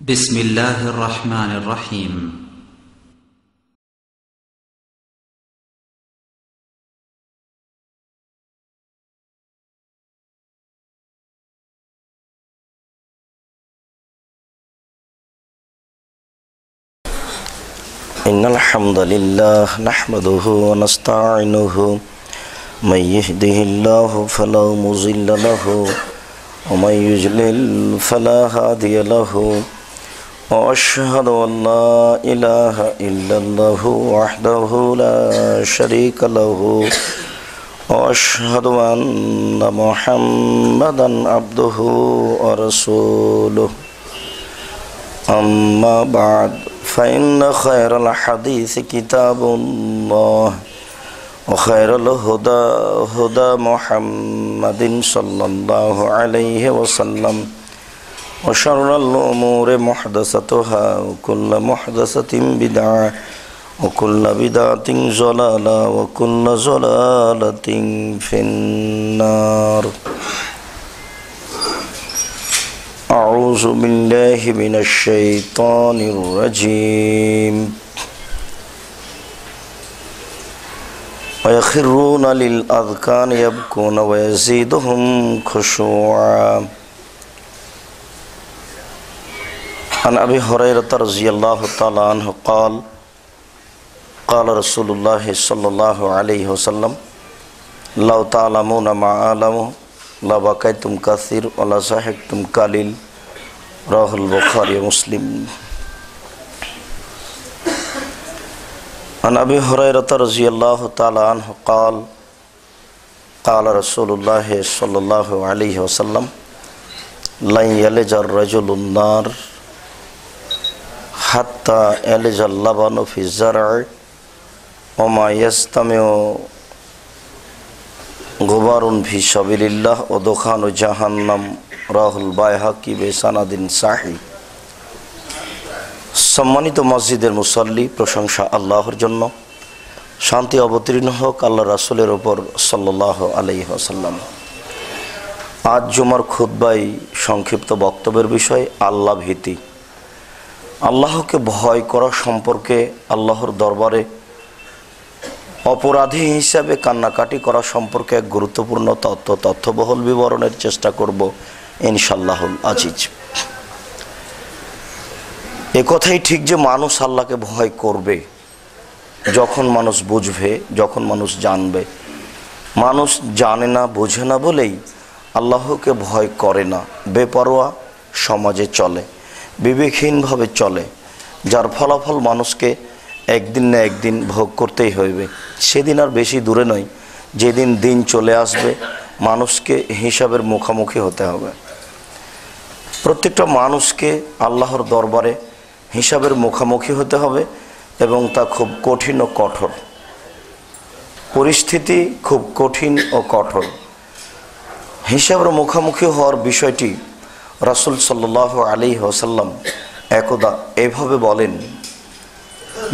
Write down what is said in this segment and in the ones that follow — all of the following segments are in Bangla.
بسم الله الرحمن الرحيم إن الحمد لله نحمده ونستعينه من يهده الله فلا مضل له ومن يجلل فلا هادي له لا لا الله الله وحده شريك له محمدا عبده ورسوله بعد خير الحديث كتاب وخير الهدى هدى محمد صلى الله عليه وسلم وشر الأمور محدثتها وكل محدثة بدعة وكل بدعة زلالة وكل زلالة في النار أعوذ بالله من الشيطان الرجيم ويخرون للأذكان يبكون ويزيدهم خشوعا عن أبي هريرة رضي الله تعالى عنه قال قال رسول الله صلى الله عليه وسلم لو تعلمون ما أعلم لبكيتم كثير ولا صحكتم قليل رواه البخاري ومسلم عن أبي هريرة رضي الله تعالى عنه قال قال رسول الله صلى الله عليه وسلم لن يلج الرجل النار ফিজার ওমা গোবারুন ও ও জাহান্নাম রাহুল সম্মানিত মসজিদের মুসল্লি প্রশংসা আল্লাহর জন্য শান্তি অবতীর্ণ হোক আল্লাহ রাসুলের ওপর সাল আলি আজ জুমার খুদ্বাই সংক্ষিপ্ত বক্তব্যের বিষয় আল্লাহ ভীতি আল্লাহকে ভয় করা সম্পর্কে আল্লাহর দরবারে অপরাধী হিসাবে কান্নাকাটি করা সম্পর্কে এক গুরুত্বপূর্ণ তথ্য তথ্যবহল বিবরণের চেষ্টা করব ইনশাল্লাহুল আজিজ এ কথাই ঠিক যে মানুষ আল্লাহকে ভয় করবে যখন মানুষ বুঝবে যখন মানুষ জানবে মানুষ জানে না বোঝে না বলেই আল্লাহকে ভয় করে না বেপরোয়া সমাজে চলে বিবেকহীনভাবে চলে যার ফলাফল মানুষকে একদিন না একদিন ভোগ করতেই হইবে সেদিন আর বেশি দূরে নয় যেদিন দিন চলে আসবে মানুষকে হিসাবের মুখোমুখি হতে হবে প্রত্যেকটা মানুষকে আল্লাহর দরবারে হিসাবের মুখোমুখি হতে হবে এবং তা খুব কঠিন ও কঠোর পরিস্থিতি খুব কঠিন ও কঠোর হিসাবের মুখোমুখি হওয়ার বিষয়টি রাসুল সাল্লাহ আলী ওসাল্লাম একদা এভাবে বলেন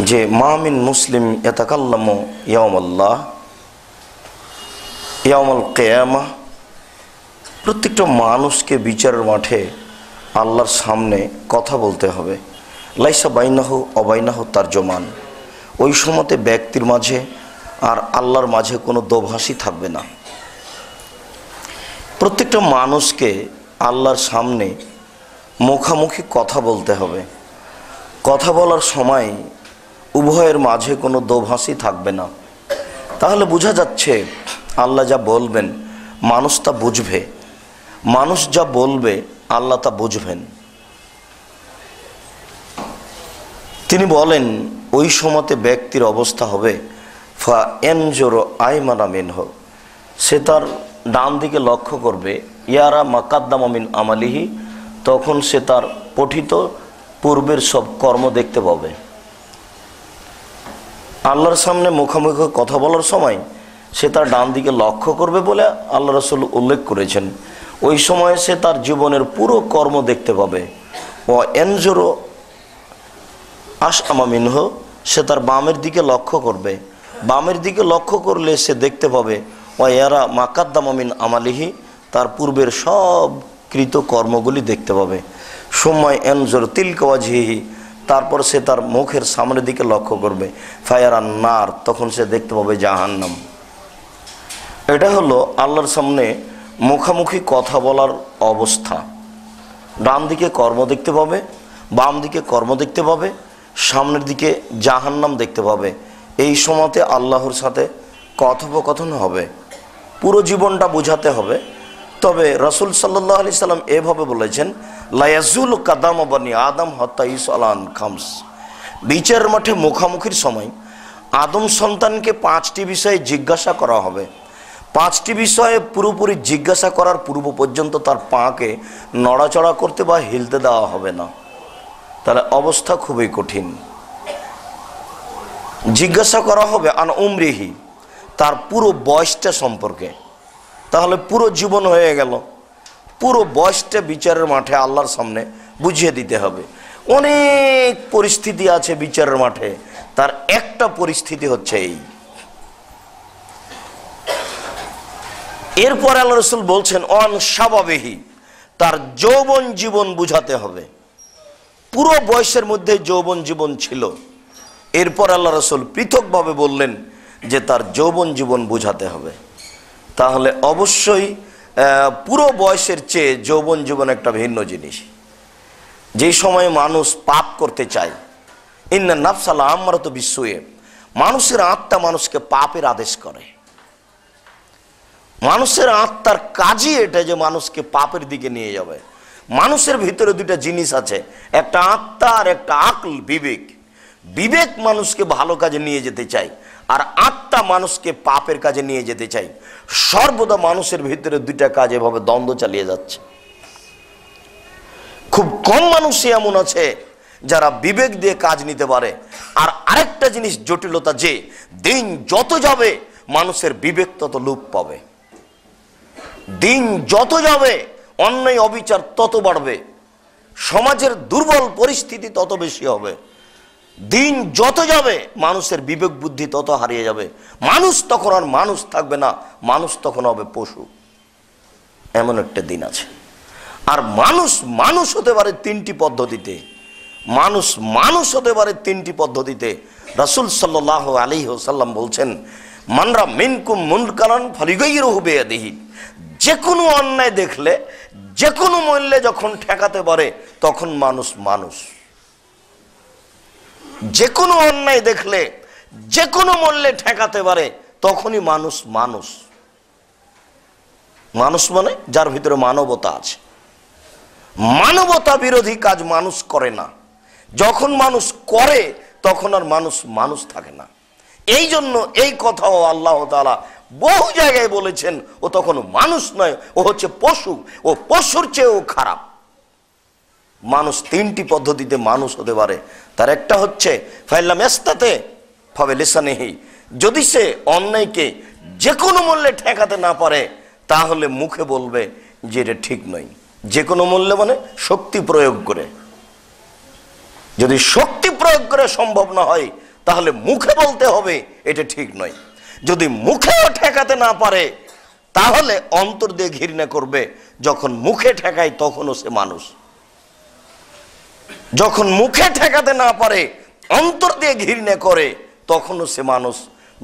যে মামিন মুসলিম এতাকাল্লাম ইয়ামাল্লাহ ইয়ামাল কেয়ামা প্রত্যেকটা মানুষকে বিচারের মাঠে আল্লাহর সামনে কথা বলতে হবে লাইসা বাইনাহ অবাইনাহ তার জমান ওই সময়তে ব্যক্তির মাঝে আর আল্লাহর মাঝে কোনো দোভাষী থাকবে না প্রত্যেকটা মানুষকে আল্লাহর সামনে মুখামুখি কথা বলতে হবে কথা বলার সময় উভয়ের মাঝে কোনো দোভাষী থাকবে না তাহলে বোঝা যাচ্ছে আল্লাহ যা বলবেন মানুষ তা বুঝবে মানুষ যা বলবে আল্লাহ তা বুঝবেন তিনি বলেন ওই সময়তে ব্যক্তির অবস্থা হবে ফা এনজোরো আইমানা হোক সে তার ডান দিকে লক্ষ্য করবে ইয়ারা মাকাদ্দামিন আমালিহি তখন সে তার পঠিত পূর্বের সব কর্ম দেখতে পাবে আল্লাহর সামনে মুখোমুখি কথা বলার সময় সে তার ডান দিকে লক্ষ্য করবে বলে আল্লাহ রসুল উল্লেখ করেছেন ওই সময় সে তার জীবনের পুরো কর্ম দেখতে পাবে ও এনজোরো আস আমামিনহ সে তার বামের দিকে লক্ষ্য করবে বামের দিকে লক্ষ্য করলে সে দেখতে পাবে ও এরা মাকাদ্দামিন আমালিহি তার পূর্বের সব কৃত কর্মগুলি দেখতে পাবে সময় এনজোর তিলকওয়াজিহি তারপর সে তার মুখের সামনের দিকে লক্ষ্য করবে ফায়ার আর নার তখন সে দেখতে পাবে জাহান্নাম এটা হলো আল্লাহর সামনে মুখামুখি কথা বলার অবস্থা ডান দিকে কর্ম দেখতে পাবে বাম দিকে কর্ম দেখতে পাবে সামনের দিকে জাহান্নাম দেখতে পাবে এই সময়তে আল্লাহর সাথে কথোপকথন হবে পুরো জীবনটা বোঝাতে হবে তবে রসুল সাল্লাহ আলি সাল্লাম এভাবে বলেছেন লায়াজুল কাদাম বানি আদম হত্যা ইস আলান খামস বিচার মাঠে মুখামুখির সময় আদম সন্তানকে পাঁচটি বিষয়ে জিজ্ঞাসা করা হবে পাঁচটি বিষয়ে পুরোপুরি জিজ্ঞাসা করার পূর্ব পর্যন্ত তার পাকে নড়াচড়া করতে বা হিলতে দেওয়া হবে না তাহলে অবস্থা খুবই কঠিন জিজ্ঞাসা করা হবে আন উমরিহি তার পুরো বয়সটা সম্পর্কে তাহলে পুরো জীবন হয়ে গেল পুরো বয়সটা বিচারের মাঠে আল্লাহর সামনে বুঝিয়ে দিতে হবে অনেক পরিস্থিতি আছে বিচারের মাঠে তার একটা পরিস্থিতি হচ্ছে এই এরপর আল্লাহ রসুল বলছেন স্বাভাবিক তার যৌবন জীবন বুঝাতে হবে পুরো বয়সের মধ্যে যৌবন জীবন ছিল এরপর আল্লাহ রসুল পৃথকভাবে বললেন যে তার যৌবন জীবন বুঝাতে হবে তাহলে অবশ্যই পুরো বয়সের চেয়ে যৌবন জীবন একটা ভিন্ন জিনিস যে সময়ে মানুষ পাপ করতে চায় ইন্না নাফসালা আমার তো বিশ্বয়ে মানুষের আত্মা মানুষকে পাপের আদেশ করে মানুষের আত্মার কাজই এটা যে মানুষকে পাপের দিকে নিয়ে যাবে মানুষের ভিতরে দুটা জিনিস আছে একটা আত্মা আর একটা আকল বিবেক বিবেক মানুষকে ভালো কাজে নিয়ে যেতে চায় আর আত্মা মানুষকে পাপের কাজে নিয়ে যেতে চাই সর্বদা মানুষের ভিতরে দুইটা কাজ এভাবে দ্বন্দ্ব চালিয়ে যাচ্ছে খুব কম মানুষই এমন আছে যারা বিবেক দিয়ে কাজ নিতে পারে আর আরেকটা জিনিস জটিলতা যে দিন যত যাবে মানুষের বিবেক তত লোপ পাবে দিন যত যাবে অন্যায় অবিচার তত বাড়বে সমাজের দুর্বল পরিস্থিতি তত বেশি হবে দিন যত যাবে মানুষের বিবেক বুদ্ধি তত হারিয়ে যাবে মানুষ তখন আর মানুষ থাকবে না মানুষ তখন হবে পশু এমন একটা দিন আছে আর মানুষ মানুষ হতে পারে তিনটি পদ্ধতিতে মানুষ মানুষ হতে পারে তিনটি পদ্ধতিতে রসুল সাল্লাহ আলী হোসাল্লাম বলছেন মানরা মিনকুম মুনকারণ ফলিগই রহুবে দেহি যে কোনো অন্যায় দেখলে যে কোনো মূল্যে যখন ঠেকাতে পারে তখন মানুষ মানুষ যে কোনো অন্যায় দেখলে যে কোনো মূল্যে ঠেকাতে পারে তখনই মানুষ মানুষ মানুষ মানে যার ভিতরে মানবতা আছে মানবতা বিরোধী কাজ মানুষ করে না যখন মানুষ করে তখন আর মানুষ মানুষ থাকে না এই জন্য এই কথাও আল্লাহ তালা বহু জায়গায় বলেছেন ও তখন মানুষ নয় ও হচ্ছে পশু ও পশুর চেয়েও খারাপ মানুষ তিনটি পদ্ধতিতে মানুষ হতে পারে তার একটা হচ্ছে ফাইল্লাম এস্তাতে ফবে লিসানিহি যদি সে অন্যায়কে যে কোনো মূল্যে ঠেকাতে না পারে তাহলে মুখে বলবে যে এটা ঠিক নয় যে কোনো মূল্যে মানে শক্তি প্রয়োগ করে যদি শক্তি প্রয়োগ করে সম্ভব না হয় তাহলে মুখে বলতে হবে এটা ঠিক নয় যদি মুখেও ঠেকাতে না পারে তাহলে অন্তর দিয়ে ঘৃণা করবে যখন মুখে ঠেকায় তখনও সে মানুষ যখন মুখে ঠেকাতে না পারে অন্তর দিয়ে ঘৃণে করে তখনও সে মানুষ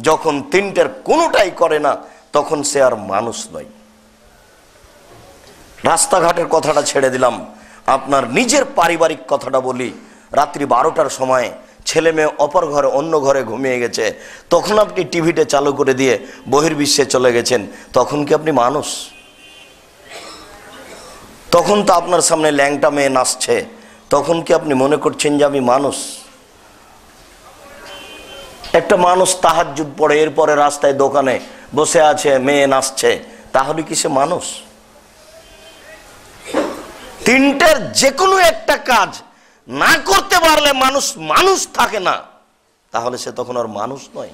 যখন তিনটের কোনোটাই করে না তখন সে আর মানুষ নয় রাস্তাঘাটের কথাটা ছেড়ে দিলাম আপনার নিজের পারিবারিক কথাটা বলি রাত্রি বারোটার সময় ছেলে মেয়ে অপর ঘরে অন্য ঘরে ঘুমিয়ে গেছে তখন আপনি টিভিতে চালু করে দিয়ে বহির্বিশ্বে চলে গেছেন তখন কি আপনি মানুষ তখন তো আপনার সামনে ল্যাংটা মেয়ে নাচছে তখন কি আপনি মনে করছেন যে আমি মানুষ একটা মানুষ যুগ পড়ে এরপরে রাস্তায় দোকানে বসে আছে মেয়ে নাচছে তাহলে কি সে মানুষ তিনটার যে কোনো একটা কাজ না করতে পারলে মানুষ মানুষ থাকে না তাহলে সে তখন আর মানুষ নয়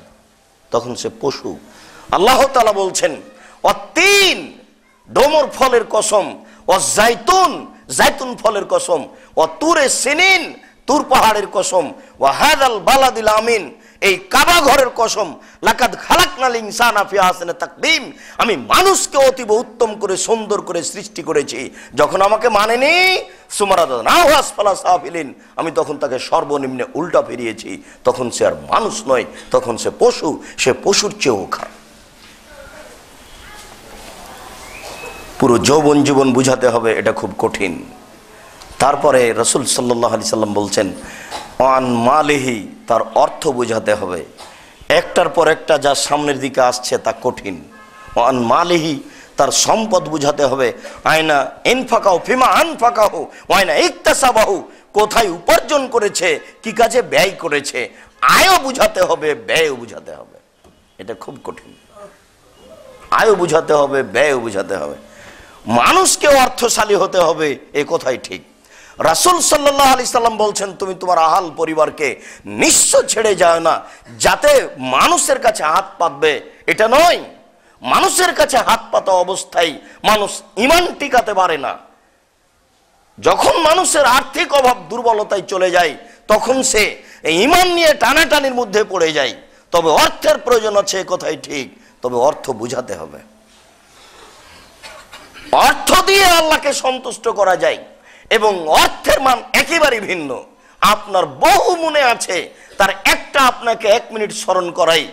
তখন সে পশু আল্লাহ তালা বলছেন তিন ডোমর ফলের কসম জাইতুন জাইতুন ফলের কসম ও তুরে সিনিন তুর পাহাড়ের কসম ও হাদাল বালাদিল আমিন এই কাবা ঘরের কসম লাকাদ খালাক খালাকনাল ইনসান আফিয়াসনে তাকদিম আমি মানুষকে অতীব উত্তম করে সুন্দর করে সৃষ্টি করেছি যখন আমাকে মানেনি সুমারাদ না হাস ফালা সাহাফিলিন আমি তখন তাকে সর্বনিম্নে উল্টা ফিরিয়েছি তখন সে আর মানুষ নয় তখন সে পশু সে পশুর চেয়েও খারাপ পুরো যৌবন জীবন বুঝাতে হবে এটা খুব কঠিন তারপরে রসুল সাল্লাহ আলি সাল্লাম বলছেন অন মালেহি তার অর্থ বুঝাতে হবে একটার পর একটা যা সামনের দিকে আসছে তা কঠিন অন মালেহি তার সম্পদ বুঝাতে হবে আয়না ইনফাকাও ফিমা আনফাকাহু আয়না সাবাহু কোথায় উপার্জন করেছে কি কাজে ব্যয় করেছে আয়ও বুঝাতে হবে ব্যয়ও বুঝাতে হবে এটা খুব কঠিন আয়ও বুঝাতে হবে ব্যয়ও বুঝাতে হবে মানুষকেও অর্থশালী হতে হবে এ কথাই ঠিক রাসুল সাল্লাহ আলি সাল্লাম বলছেন তুমি তোমার আহাল পরিবারকে নিঃস্ব ছেড়ে যাও না যাতে মানুষের কাছে হাত পাতবে এটা নয় মানুষের কাছে হাত পাতা অবস্থায় মানুষ ইমান টিকাতে পারে না যখন মানুষের আর্থিক অভাব দুর্বলতায় চলে যায় তখন সে ইমান নিয়ে টানাটানির মধ্যে পড়ে যায় তবে অর্থের প্রয়োজন আছে কথাই ঠিক তবে অর্থ বুঝাতে হবে অর্থ দিয়ে আল্লাহকে সন্তুষ্ট করা যায় এবং অর্থের মান একেবারে ভিন্ন আপনার বহু মনে আছে তার একটা আপনাকে এক মিনিট স্মরণ করাই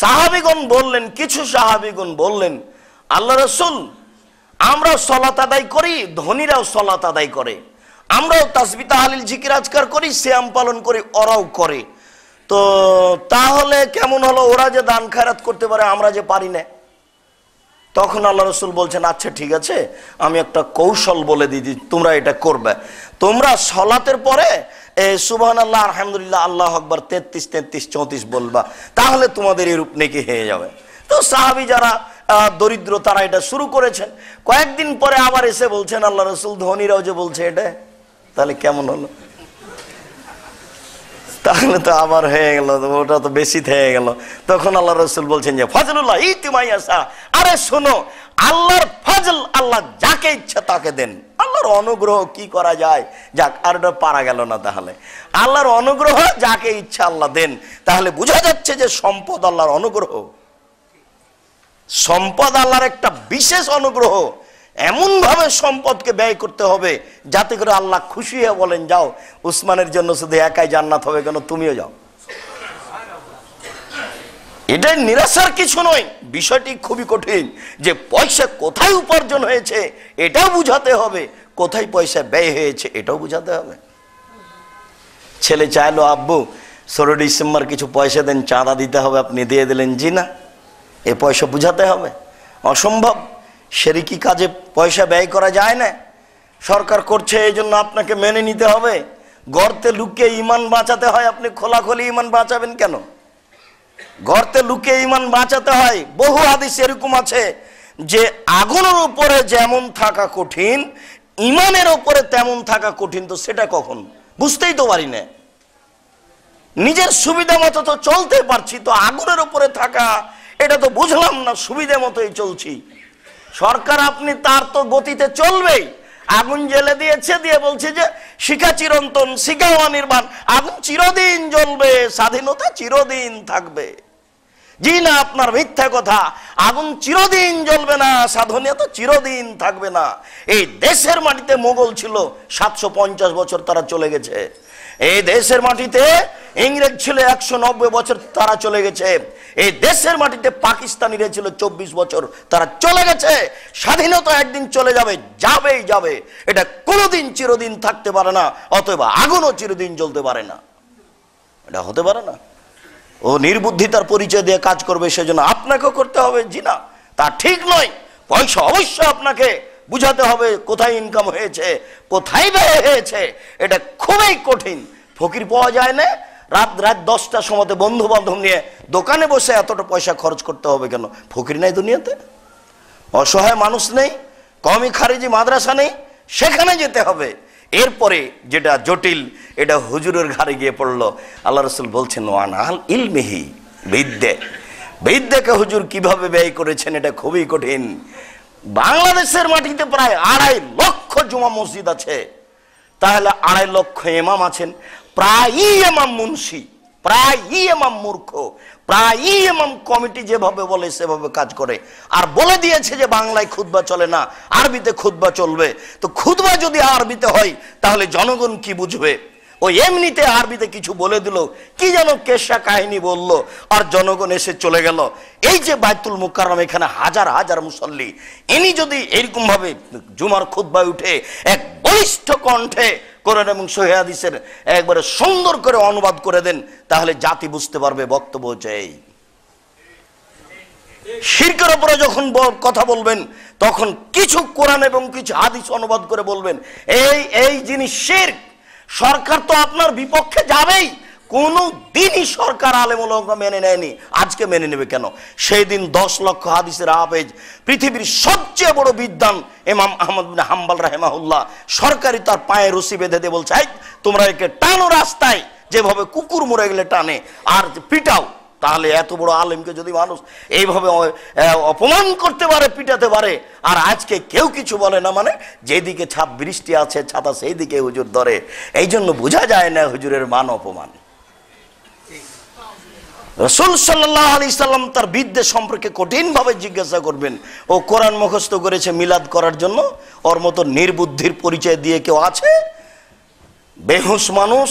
সাহাবিগণ বললেন কিছু সাহাবিগণ বললেন আল্লাহ রসুল আমরাও সলাত আদায় করি ধনীরাও সলাত আদায় করে আমরাও তাসবিতা আলিল জিকির আজকার করি শ্যাম পালন করি ওরাও করে তো তাহলে কেমন হলো ওরা যে দান খায়রাত করতে পারে আমরা যে পারি না তখন আল্লাহ রসুল বলছেন আচ্ছা ঠিক আছে আমি একটা কৌশল বলে দিই তোমরা এটা করবে তোমরা সলাতের পরে সুবহান আল্লাহ আলহামদুলিল্লাহ আল্লাহ আকবর তেত্রিশ তেত্রিশ চৌত্রিশ বলবা তাহলে তোমাদের এরূপ নেকি হয়ে যাবে তো সাহাবি যারা দরিদ্র তারা এটা শুরু করেছেন কয়েকদিন পরে আবার এসে বলছেন আল্লাহ রসুল ধনীরাও যে বলছে এটা তাহলে কেমন হলো তাহলে তো আমার হয়ে গেল ওটা তো বেশি থেকে গেল তখন আল্লাহ রসুল বলছেন যে ফজলুল্লাহ ই তুমাই আসা আরে শোনো আল্লাহর ফজল আল্লাহ যাকে ইচ্ছা তাকে দেন আল্লাহর অনুগ্রহ কি করা যায় যাক আর ওটা পারা গেল না তাহলে আল্লাহর অনুগ্রহ যাকে ইচ্ছা আল্লাহ দেন তাহলে বোঝা যাচ্ছে যে সম্পদ আল্লাহর অনুগ্রহ সম্পদ আল্লাহর একটা বিশেষ অনুগ্রহ এমন ভাবে সম্পদকে ব্যয় করতে হবে যাতে করে আল্লাহ খুশি হয়ে বলেন যাও উসমানের জন্য শুধু একাই জান্নাত হবে কেন তুমিও যাও এটাই নিরাশার কিছু নয় বিষয়টি খুবই কঠিন যে পয়সা কোথায় উপার্জন হয়েছে এটাও বুঝাতে হবে কোথায় পয়সা ব্যয় হয়েছে এটাও বুঝাতে হবে ছেলে চাইলো আব্বু ষোলো ডিসেম্বর কিছু পয়সা দেন চাঁদা দিতে হবে আপনি দিয়ে দিলেন জি না এ পয়সা বুঝাতে হবে অসম্ভব সেরিকি কাজে পয়সা ব্যয় করা যায় না সরকার করছে এই জন্য আপনাকে মেনে নিতে হবে গর্তে লুকিয়ে ইমান বাঁচাতে হয় আপনি খোলাখোলি ইমান বাঁচাবেন কেন গর্তে লুকিয়ে ইমান বাঁচাতে হয় বহু আদিস এরকম আছে যে আগুনের উপরে যেমন থাকা কঠিন ইমানের উপরে তেমন থাকা কঠিন তো সেটা কখন বুঝতেই তো পারি না নিজের সুবিধা মতো তো চলতে পারছি তো আগুনের উপরে থাকা এটা তো বুঝলাম না সুবিধা মতোই চলছি সরকার আপনি তার তো গতিতে চলবেই আগুন জেলে দিয়েছে দিয়ে বলছে যে শিখা চিরন্তন শিখা অনির্বাণ আগুন চিরদিন জ্বলবে স্বাধীনতা চিরদিন থাকবে জি না আপনার মিথ্যা কথা আগুন চিরদিন জ্বলবে না স্বাধীনতা চিরদিন থাকবে না এই দেশের মাটিতে মোগল ছিল সাতশো বছর তারা চলে গেছে এই দেশের মাটিতে ইংরেজ ছিল একশো বছর তারা চলে গেছে এই দেশের মাটিতে পাকিস্তানি ছিল চব্বিশ বছর তারা চলে গেছে স্বাধীনতা একদিন চলে যাবে যাবেই যাবে এটা কোনোদিন চিরদিন থাকতে পারে না অথবা আগুনও চিরদিন জ্বলতে পারে না এটা হতে পারে না ও নির্বুদ্ধিতার পরিচয় দিয়ে কাজ করবে সেজন্য আপনাকেও করতে হবে জি না তা ঠিক নয় পয়সা অবশ্যই আপনাকে বুঝাতে হবে কোথায় ইনকাম হয়েছে কোথায় ব্যয় হয়েছে এটা খুবই কঠিন ফকির পাওয়া যায় না রাত রাত দশটার সময়তে বন্ধু বান্ধব নিয়ে দোকানে বসে এতটা পয়সা খরচ করতে হবে কেন ফকির নাই দুনিয়াতে অসহায় মানুষ নেই কমই খারিজি মাদ্রাসা নেই সেখানে যেতে হবে এরপরে যেটা জটিল এটা হুজুরের ঘাড়ে গিয়ে পড়লো আল্লাহ রসুল বলছেন ওয়ান আল ইলমিহি বিদ্যে বিদ্যাকে হুজুর কিভাবে ব্যয় করেছেন এটা খুবই কঠিন বাংলাদেশের মাটিতে প্রায় আড়াই লক্ষ জুমা মসজিদ আছে তাহলে আড়াই লক্ষ এমাম আছেন প্রায়ই এমাম মুন্সি প্রায়ই এমাম মূর্খ প্রায়ই এমাম কমিটি যেভাবে বলে সেভাবে কাজ করে আর বলে দিয়েছে যে বাংলায় খুদবা চলে না আরবিতে খুদবা চলবে তো খুদবা যদি আরবিতে হয় তাহলে জনগণ কি বুঝবে ও এমনিতে আরবিতে কিছু বলে দিল কি যেন কেশা কাহিনী বলল আর জনগণ এসে চলে গেল এই যে বাইতুল মুকারম এখানে হাজার হাজার মুসল্লি ইনি যদি এরকম ভাবে জুমার খুদ্ায় উঠে এক বলিষ্ঠ কণ্ঠে করেন এবং সহিদিসের একবারে সুন্দর করে অনুবাদ করে দেন তাহলে জাতি বুঝতে পারবে বক্তব্য হচ্ছে এই শিরকের ওপরে যখন কথা বলবেন তখন কিছু কোরআন এবং কিছু হাদিস অনুবাদ করে বলবেন এই এই জিনিস শির্ক সরকার তো আপনার বিপক্ষে যাবেই কোনো দিনই সরকার আলেমুলকরা মেনে নেয়নি আজকে মেনে নেবে কেন সেই দিন দশ লক্ষ হাদিসের হাফেজ পৃথিবীর সবচেয়ে বড় বিদ্যান এমাম আহমদ বিন হাম্বাল রাহেমাহুল্লাহ সরকারি তার পায়ে রসি বেঁধে দেবে বলছে তোমরা একে টানো রাস্তায় যেভাবে কুকুর মরে গেলে টানে আর পিটাও তাহলে এত বড় আলেমকে যদি মানুষ এইভাবে অপমান করতে পারে পিটাতে পারে আর আজকে কেউ কিছু বলে না মানে যেদিকে ছাপ বৃষ্টি আছে ছাতা সেই দিকে হুজুর ধরে এই জন্য বোঝা যায় না হুজুরের মান অপমান রসুল সাল্লাহ আলি সাল্লাম তার বিদ্যে সম্পর্কে কঠিনভাবে জিজ্ঞাসা করবেন ও কোরআন মুখস্থ করেছে মিলাদ করার জন্য ওর মতো নির্বুদ্ধির পরিচয় দিয়ে কেউ আছে বেহুস মানুষ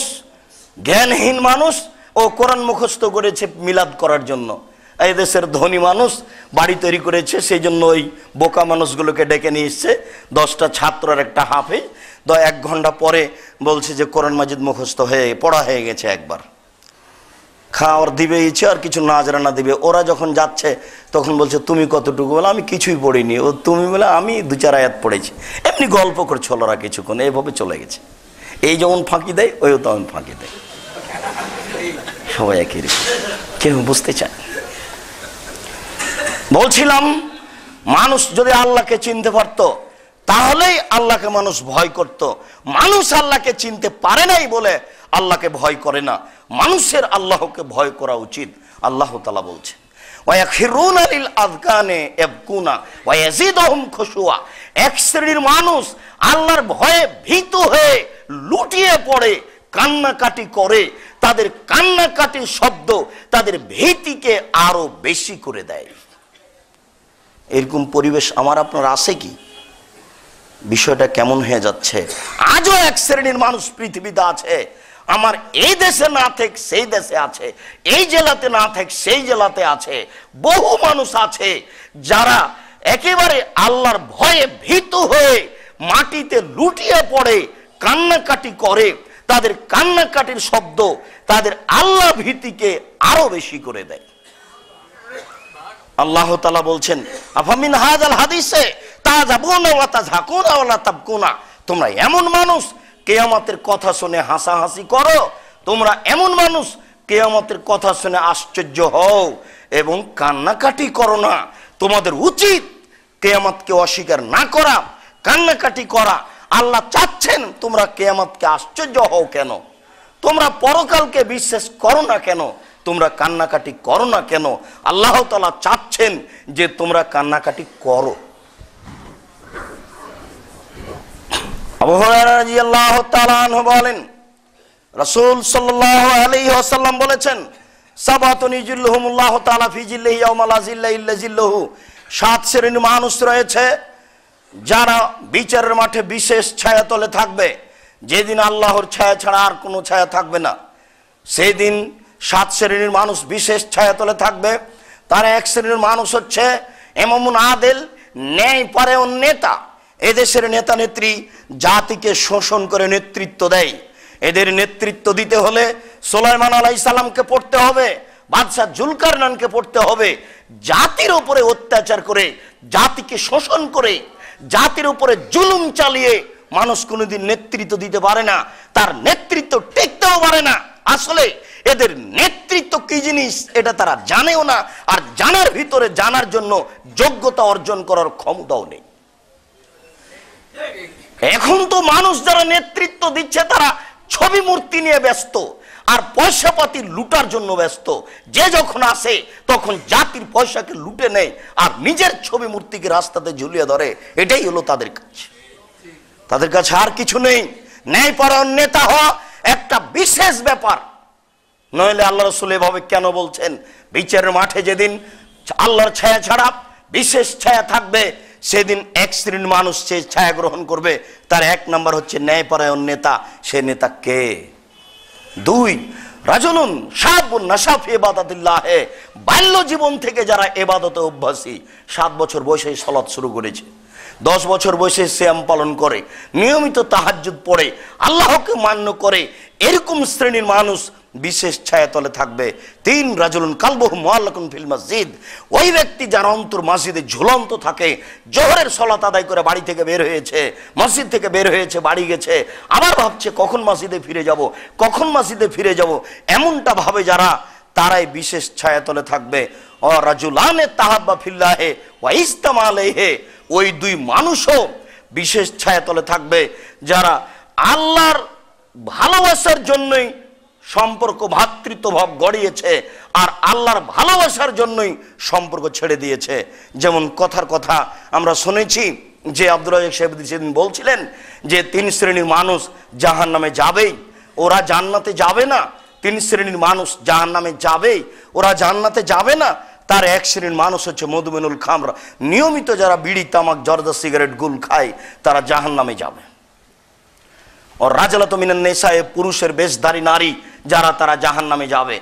জ্ঞানহীন মানুষ ও কোরআন মুখস্থ করেছে মিলাদ করার জন্য এই দেশের ধনী মানুষ বাড়ি তৈরি করেছে সেই জন্য ওই বোকা মানুষগুলোকে ডেকে নিয়ে এসছে দশটা ছাত্রর একটা হাফে দ এক ঘন্টা পরে বলছে যে কোরআন মাজিদ মুখস্থ হয়ে পড়া হয়ে গেছে একবার খাওয়ার দিবে ইচ্ছে আর কিছু জানা দিবে ওরা যখন যাচ্ছে তখন বলছে তুমি কতটুকু বলে আমি কিছুই পড়িনি ও তুমি বলে আমি দু চার আয়াত পড়েছি এমনি গল্প করছে ওরা কিছুক্ষণ এইভাবে চলে গেছে এই যেমন ফাঁকি দেয় ওইও তেমন ফাঁকি দেয় সবাই একই রকম কেউ বুঝতে চায় বলছিলাম মানুষ যদি আল্লাহকে চিনতে পারত তাহলেই আল্লাহকে মানুষ ভয় করত মানুষ আল্লাহকে চিনতে পারে নাই বলে আল্লাহকে ভয় করে না মানুষের আল্লাহকে ভয় করা উচিত আল্লাহ তালা বলছে এক শ্রেণীর মানুষ আল্লাহর ভয়ে ভীত হয়ে লুটিয়ে পড়ে কান্নাকাটি করে তাদের কান্নাকাটির শব্দ তাদের ভীতিকে আরো বেশি করে দেয় এরকম পরিবেশ আমার আপনার আছে কি বিষয়টা কেমন হয়ে যাচ্ছে আজও এক শ্রেণীর মানুষ পৃথিবীতে আছে আমার এই দেশে না থাক সেই দেশে আছে এই জেলাতে না থাক সেই জেলাতে আছে বহু মানুষ আছে যারা একেবারে আল্লাহর ভয়ে ভীত হয়ে মাটিতে লুটিয়ে পড়ে কান্নাকাটি করে তাদের কান্নাকাটির শব্দ তাদের আল্লাহ ভীতিকে আরো বেশি করে দেয় আল্লাহ তালা বলছেন আফামিন হাজাল হাদিসে তা যাবো না ওলা তা ঝাঁকো না ওলা না তোমরা এমন মানুষ কেয়ামতের কথা শুনে হাসাহাসি করো তোমরা এমন মানুষ কেয়ামতের কথা শুনে আশ্চর্য হও এবং কান্নাকাটি করো না তোমাদের উচিত কেয়ামতকে অস্বীকার না করা কান্নাকাটি করা আল্লাহ চাচ্ছেন তোমরা কেয়ামতকে আশ্চর্য হও কেন তোমরা পরকালকে বিশ্বাস করো না কেন তোমরা কান্নাকাটি করো না কেন আল্লাহ তালা চাচ্ছেন যে তোমরা কান্নাকাটি করো বলেন রসুল সাল্লাহ আলী আসাল্লাম বলেছেন সাবাতুল্লাহ তালা ফিজিল্লাহ সাত শ্রেণী মানুষ রয়েছে যারা বিচারের মাঠে বিশেষ ছায়া তলে থাকবে যেদিন আল্লাহর ছায়া ছাড়া আর কোনো ছায়া থাকবে না সেই দিন সাত শ্রেণীর মানুষ বিশেষ ছায়া তলে থাকবে তার এক শ্রেণীর মানুষ হচ্ছে এমন আদেল ন্যায় ও নেতা এদেশের নেতা নেত্রী জাতিকে শোষণ করে নেতৃত্ব দেয় এদের নেতৃত্ব দিতে হলে সোলাইমান আলাই সালামকে পড়তে হবে বাদশাহ জুলকারনানকে পড়তে হবে জাতির ওপরে অত্যাচার করে জাতিকে শোষণ করে জাতির উপরে জুলুম চালিয়ে মানুষ কোনোদিন নেতৃত্ব দিতে পারে না তার নেতৃত্ব টিকতেও পারে না আসলে এদের নেতৃত্ব কি জিনিস এটা তারা জানেও না আর জানার ভিতরে জানার জন্য যোগ্যতা অর্জন করার ক্ষমতাও নেই এখন তো মানুষ যারা নেতৃত্ব দিচ্ছে তারা ছবি মূর্তি নিয়ে ব্যস্ত আর পয়সাপাতি লুটার জন্য ব্যস্ত যে যখন আসে তখন জাতির পয়সাকে লুটে নেয় আর নিজের ছবি মূর্তিকে রাস্তাতে ঝুলিয়ে ধরে এটাই হলো তাদের কাছে তাদের কাছে আর কিছু নেই ন্যায়পরায়ণ নেতা হওয়া একটা বিশেষ ব্যাপার নইলে আল্লাহ রসুল এভাবে কেন বলছেন বিচারের মাঠে যেদিন আল্লাহর ছায়া ছাড়া বিশেষ ছায়া থাকবে সেদিন এক শ্রেণীর মানুষ সে ছায়া গ্রহণ করবে তার এক নম্বর হচ্ছে ন্যায়পরায়ণ নেতা সে নেতা কে দুই রাজনুন সাবুন নাসাফ এবাদাতিল্লাহে বাল্য জীবন থেকে যারা এবাদতে অভ্যাসী সাত বছর বয়সে সলাৎ শুরু করেছে দশ বছর বয়সে শ্যাম পালন করে নিয়মিত তাহাজুদ পড়ে আল্লাহকে মান্য করে এরকম শ্রেণীর মানুষ বিশেষ ছায়াতলে থাকবে তিন রাজুলুন কালবহু মোয়াল্লাকুন ফিল মসজিদ ওই ব্যক্তি যার অন্তর মসজিদে ঝুলন্ত থাকে জোহরের সলাত আদায় করে বাড়ি থেকে বের হয়েছে মসজিদ থেকে বের হয়েছে বাড়ি গেছে আবার ভাবছে কখন মসজিদে ফিরে যাব কখন মসজিদে ফিরে যাব এমনটা ভাবে যারা তারাই বিশেষ ছায়াতলে থাকবে ও রাজুলানে তাহাব্বা ফিল্লাহে ওয়া ইস্তামা আলাইহে ওই দুই মানুষও বিশেষ ছায়াতলে থাকবে যারা আল্লাহর ভালোবাসার জন্যই সম্পর্ক ভাতৃত্বভাব গড়িয়েছে আর আল্লাহর ভালোবাসার জন্যই সম্পর্ক ছেড়ে দিয়েছে যেমন কথার কথা আমরা শুনেছি যে আব্দুল রাজাক সাহেব সেদিন বলছিলেন যে তিন শ্রেণীর মানুষ জাহান নামে যাবেই ওরা জান্নাতে যাবে না তিন শ্রেণীর মানুষ জাহান নামে যাবেই ওরা জান্নাতে যাবে না তার এক শ্রেণীর মানুষ হচ্ছে মধুমেনুল খামরা নিয়মিত যারা বিড়ি তামাক জর্দা সিগারেট গুল খায় তারা জাহান নামে যাবে ও রাজলাত মিনান নেশায় পুরুষের বেশধারী নারী যারা তারা জাহান নামে যাবে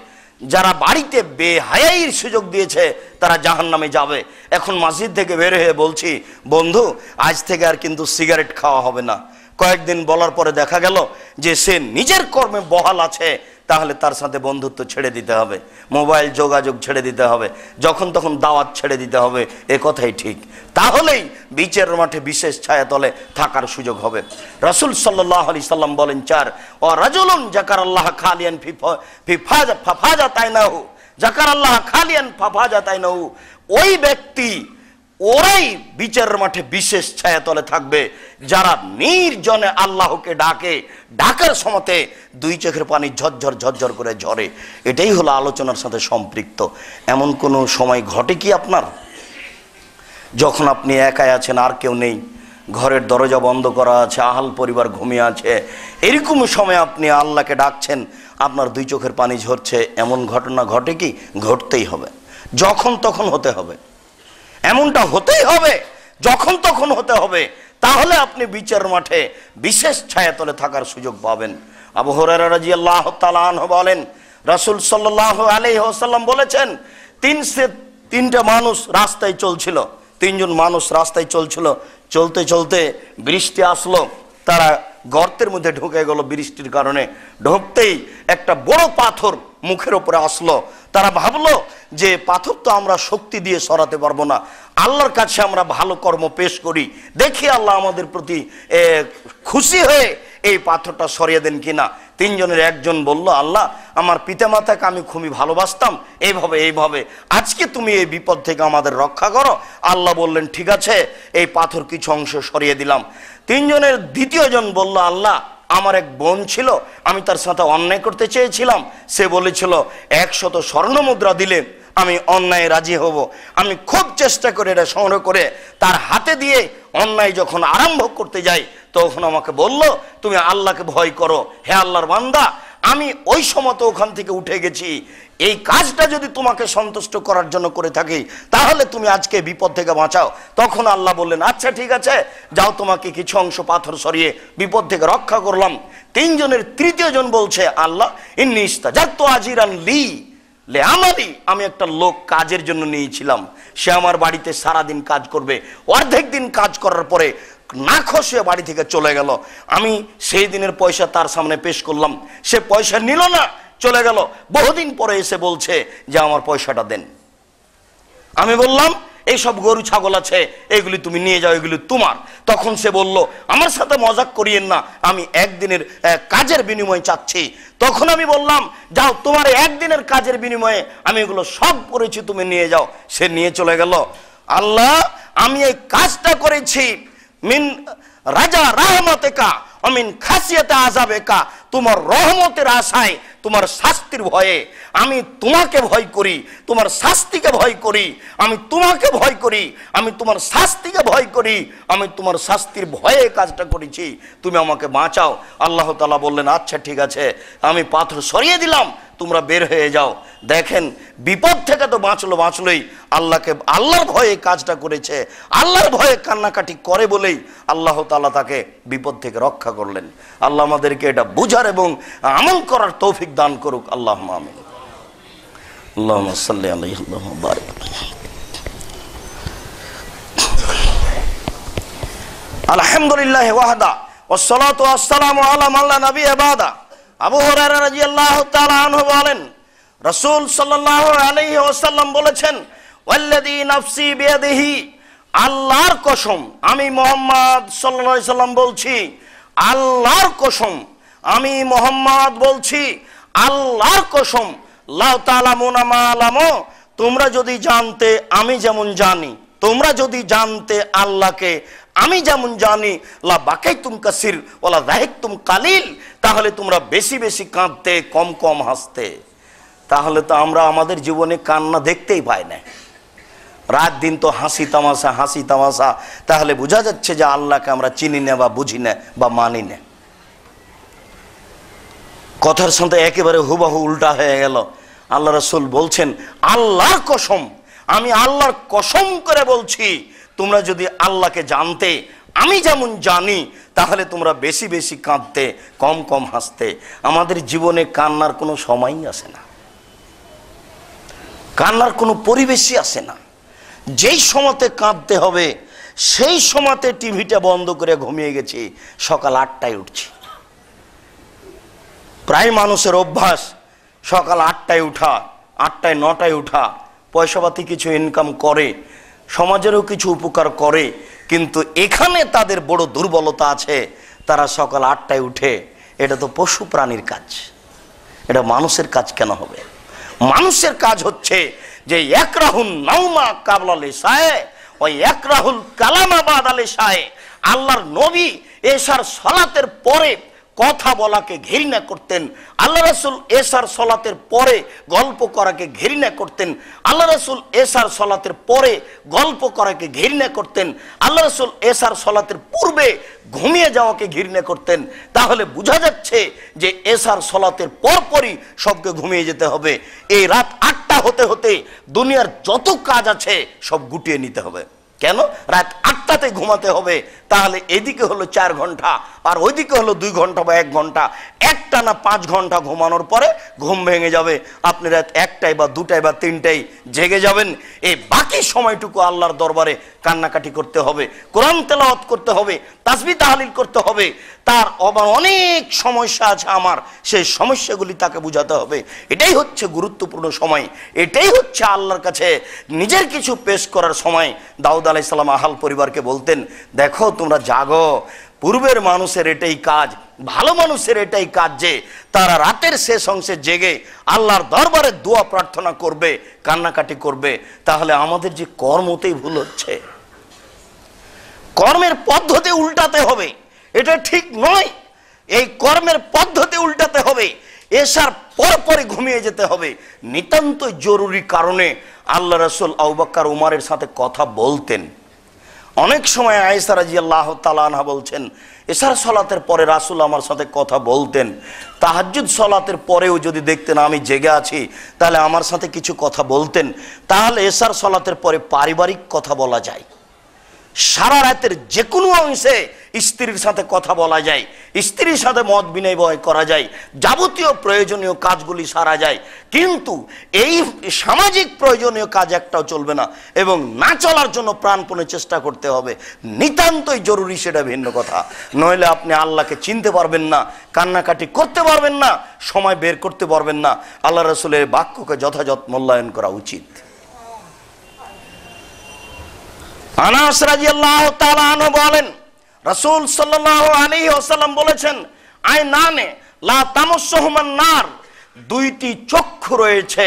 যারা বাড়িতে বেহায়াইয়ের সুযোগ দিয়েছে তারা জাহান নামে যাবে এখন মসজিদ থেকে বের হয়ে বলছি বন্ধু আজ থেকে আর কিন্তু সিগারেট খাওয়া হবে না কয়েকদিন বলার পরে দেখা গেল যে সে নিজের কর্মে বহাল আছে তাহলে তার সাথে বন্ধুত্ব ছেড়ে দিতে হবে মোবাইল যোগাযোগ ছেড়ে দিতে হবে যখন তখন দাওয়াত ছেড়ে দিতে হবে এ কথাই ঠিক তাহলেই বিচের মাঠে বিশেষ ছায়াতলে থাকার সুযোগ হবে রসুল সাল্লাহ আলি সাল্লাম বলেন চার ও রাজুলুন জাকার আল্লাহ খালিয়ান ফাফাজা তাই না হু জাকার আল্লাহ খালিয়ান ফাফাজা তাই না ওই ব্যক্তি ওরাই বিচারের মাঠে বিশেষ ছায়াতলে থাকবে যারা নির্জনে আল্লাহকে ডাকে ডাকার সমতে দুই চোখের পানি ঝরঝর ঝরঝর করে ঝরে এটাই হলো আলোচনার সাথে সম্পৃক্ত এমন কোনো সময় ঘটে কি আপনার যখন আপনি একাই আছেন আর কেউ নেই ঘরের দরজা বন্ধ করা আছে আহাল পরিবার ঘুমিয়ে আছে এরকম সময় আপনি আল্লাহকে ডাকছেন আপনার দুই চোখের পানি ঝরছে এমন ঘটনা ঘটে কি ঘটতেই হবে যখন তখন হতে হবে এমনটা হতেই হবে যখন তখন হতে হবে তাহলে আপনি বিচার মাঠে বিশেষ ছায়াতলে থাকার সুযোগ পাবেন আবহরারা রাজি আল্লাহ তালাহ বলেন রাসুল সাল্লাহ আলি আসাল্লাম বলেছেন তিন সে তিনটে মানুষ রাস্তায় চলছিল তিনজন মানুষ রাস্তায় চলছিল চলতে চলতে বৃষ্টি আসলো তারা গর্তের মধ্যে ঢুকে গেল বৃষ্টির কারণে ঢুকতেই একটা বড় পাথর মুখের ওপরে আসলো তারা ভাবলো যে পাথর তো আমরা শক্তি দিয়ে সরাতে পারবো না আল্লাহর কাছে আমরা ভালো কর্ম পেশ করি দেখি আল্লাহ আমাদের প্রতি খুশি হয়ে এই পাথরটা সরিয়ে দেন কিনা তিনজনের একজন বলল আল্লাহ আমার পিতামাতাকে আমি খুবই ভালোবাসতাম এইভাবে এইভাবে আজকে তুমি এই বিপদ থেকে আমাদের রক্ষা করো আল্লাহ বললেন ঠিক আছে এই পাথর কিছু অংশ সরিয়ে দিলাম তিনজনের দ্বিতীয়জন বলল আল্লাহ আমার এক বোন ছিল আমি তার সাথে অন্যায় করতে চেয়েছিলাম সে বলেছিল একশত স্বর্ণ মুদ্রা দিলে আমি অন্যায় রাজি হব আমি খুব চেষ্টা করে এটা সংগ্রহ করে তার হাতে দিয়ে অন্যায় যখন আরম্ভ করতে যাই তখন আমাকে বলল তুমি আল্লাহকে ভয় করো হে আল্লাহর বান্দা আমি ওই তো ওখান থেকে উঠে গেছি এই কাজটা যদি তোমাকে সন্তুষ্ট করার জন্য করে থাকি তাহলে তুমি আজকে বিপদ থেকে বাঁচাও তখন আল্লাহ বললেন আচ্ছা ঠিক আছে যাও তোমাকে কিছু অংশ পাথর সরিয়ে বিপদ থেকে রক্ষা করলাম তিনজনের তৃতীয় জন বলছে আল্লাহ ইন্নিস্তা যাক তো আজিরান লি লে আমারই আমি একটা লোক কাজের জন্য নিয়েছিলাম সে আমার বাড়িতে সারাদিন কাজ করবে অর্ধেক দিন কাজ করার পরে না খসিয়ে বাড়ি থেকে চলে গেল আমি সেই দিনের পয়সা তার সামনে পেশ করলাম সে পয়সা নিল না চলে গেল বহুদিন পরে এসে বলছে যে আমার পয়সাটা দেন আমি বললাম এইসব গরু ছাগল আছে এগুলি তুমি নিয়ে যাও এগুলি তোমার তখন সে বলল আমার সাথে মজাক করিয়েন না আমি একদিনের কাজের বিনিময়ে চাচ্ছি তখন আমি বললাম যাও তোমার একদিনের কাজের বিনিময়ে আমি এগুলো সব করেছি তুমি নিয়ে যাও সে নিয়ে চলে গেল আল্লাহ আমি এই কাজটা করেছি মিন রাজা রাহমতেকা অমিন খাসিয়াতে একা তোমার রহমতের আশায় তোমার শাস্তির ভয়ে আমি তোমাকে ভয় করি তোমার শাস্তিকে ভয় করি আমি তোমাকে ভয় করি আমি তোমার শাস্তিকে ভয় করি আমি তোমার শাস্তির ভয়ে কাজটা করেছি তুমি আমাকে বাঁচাও আল্লাহ তালা বললেন আচ্ছা ঠিক আছে আমি পাথর সরিয়ে দিলাম তোমরা বের হয়ে যাও দেখেন বিপদ থেকে তো বাঁচলো বাঁচলোই আল্লাহকে আল্লাহর ভয়ে কাজটা করেছে আল্লাহর ভয়ে কান্নাকাটি করে বলেই আল্লাহ তালা তাকে বিপদ থেকে রক্ষা করলেন আল্লাহ আমাদেরকে এটা বুঝার এবং আমল করার তৌফিক দান করুক আল্লাহ আমিন আল্লাহ আলহামদুলিল্লাহ ওয়াহাদা ওসলাত আসসালাম আলাম আল্লাহ নবী আবাদা আবু হরারি আল্লাহ তালু বলেন রসুল সাল্লাহ আলহি ওসাল্লাম বলেছেন ওয়াল্লাদি নফসি বেদেহি আল্লাহর কসম আমি মোহাম্মদ সাল্লা সাল্লাম বলছি আল্লাহর কসম আমি মোহাম্মদ বলছি আল্লাহর কসম লাউ তালামো তোমরা যদি জানতে আমি যেমন জানি তোমরা যদি জানতে আল্লাহকে আমি যেমন জানি লা বাকাই তুম কাসির ওলা রাহেক তুম কালিল তাহলে তোমরা বেশি বেশি কাঁদতে কম কম হাসতে তাহলে তো আমরা আমাদের জীবনে কান্না দেখতেই পাই না রাত দিন তো হাসি তামাশা হাসি তামাশা তাহলে বোঝা যাচ্ছে যে আল্লাহকে আমরা চিনি না বা বুঝি না বা মানি না কথার সাথে একেবারে হুবাহু উল্টা হয়ে গেল আল্লাহ রসুল বলছেন আল্লাহর কসম আমি আল্লাহর কসম করে বলছি তোমরা যদি আল্লাহকে জানতে আমি যেমন জানি তাহলে তোমরা বেশি বেশি কাঁদতে কম কম হাসতে আমাদের জীবনে কান্নার কোনো সময়ই আসে না কান্নার কোনো পরিবেশই আসে না যেই সময়তে কাঁদতে হবে সেই সময়তে টিভিটা বন্ধ করে ঘুমিয়ে গেছি সকাল আটটায় উঠছি প্রায় মানুষের অভ্যাস সকাল আটটায় উঠা আটটায় নটায় উঠা পয়সাপাতি কিছু ইনকাম করে সমাজেরও কিছু উপকার করে কিন্তু এখানে তাদের বড় দুর্বলতা আছে তারা সকাল আটটায় উঠে এটা তো পশু প্রাণীর কাজ এটা মানুষের কাজ কেন হবে মানুষের কাজ হচ্ছে যে এক রাহুল নাউমা কাবলাল সায় ওই রাহুল কালামাবাদ আলে সায় আল্লাহর নবী এসার সলাতের পরে কথা বলাকে ঘৃণা করতেন আল্লাহ রাসুল এসার সলাতের পরে গল্প করাকে ঘৃণা করতেন আল্লাহ রাসুল এসার সলাতের পরে গল্প করাকে ঘৃণা করতেন আল্লাহ রাসুল এসার সলাতের পূর্বে ঘুমিয়ে যাওয়াকে ঘৃণা করতেন তাহলে বোঝা যাচ্ছে যে এসার সলাতের পরপরই সবকে ঘুমিয়ে যেতে হবে এই রাত আটটা হতে হতে দুনিয়ার যত কাজ আছে সব গুটিয়ে নিতে হবে কেন রাত আটটাতে ঘুমাতে হবে তাহলে এদিকে হলো চার ঘন্টা আর ওইদিকে হলো দুই ঘন্টা বা এক ঘন্টা একটা না পাঁচ ঘন্টা ঘুমানোর পরে ঘুম ভেঙে যাবে আপনি রাত একটাই বা দুটাই বা তিনটাই জেগে যাবেন এই বাকি সময়টুকু আল্লাহর দরবারে কান্নাকাটি করতে হবে কোরআন তেলাওয়াত করতে হবে তাসবি তাহালিল করতে হবে তার আবার অনেক সমস্যা আছে আমার সেই সমস্যাগুলি তাকে বোঝাতে হবে এটাই হচ্ছে গুরুত্বপূর্ণ সময় এটাই হচ্ছে আল্লাহর কাছে নিজের কিছু পেশ করার সময় দাউদা আলাইসাল্লাম আহাল পরিবারকে বলতেন দেখো তোমরা জাগো পূর্বের মানুষের এটাই কাজ ভালো মানুষের এটাই কাজ যে তারা রাতের শেষ অংশে জেগে আল্লাহর দরবারে দোয়া প্রার্থনা করবে কান্নাকাটি করবে তাহলে আমাদের যে কর্মতেই ভুল হচ্ছে কর্মের পদ্ধতি উল্টাতে হবে এটা ঠিক নয় এই কর্মের পদ্ধতি উল্টাতে হবে এসার পরপরে ঘুমিয়ে যেতে হবে নিতান্ত জরুরি কারণে আল্লাহ রসুল আউবাক্কার উমারের সাথে কথা বলতেন অনেক সময় আয়েসা রাজি আল্লাহ তালানহা বলছেন এসার সলাতের পরে রাসুল আমার সাথে কথা বলতেন তাহাজুদ সলাতের পরেও যদি দেখতেন আমি জেগে আছি তাহলে আমার সাথে কিছু কথা বলতেন তাহলে এসার সলাতের পরে পারিবারিক কথা বলা যায় সারা রাতের যে কোনো অংশে স্ত্রীর সাথে কথা বলা যায় স্ত্রীর সাথে মত বিনিময় করা যায় যাবতীয় প্রয়োজনীয় কাজগুলি সারা যায় কিন্তু এই সামাজিক প্রয়োজনীয় কাজ একটাও চলবে না এবং না চলার জন্য প্রাণপণে চেষ্টা করতে হবে নিতান্তই জরুরি সেটা ভিন্ন কথা নইলে আপনি আল্লাহকে চিনতে পারবেন না কান্নাকাটি করতে পারবেন না সময় বের করতে পারবেন না আল্লাহ রসুলের বাক্যকে যথাযথ মূল্যায়ন করা উচিত আনাস রাজি আল্লাহ বলেন রাসূল সাল্লাল্লাহু আলাইহি ওয়াসাল্লাম বলেছেন আই নানে লা তামসসুহুমান নার দুইটি চক্ষু রয়েছে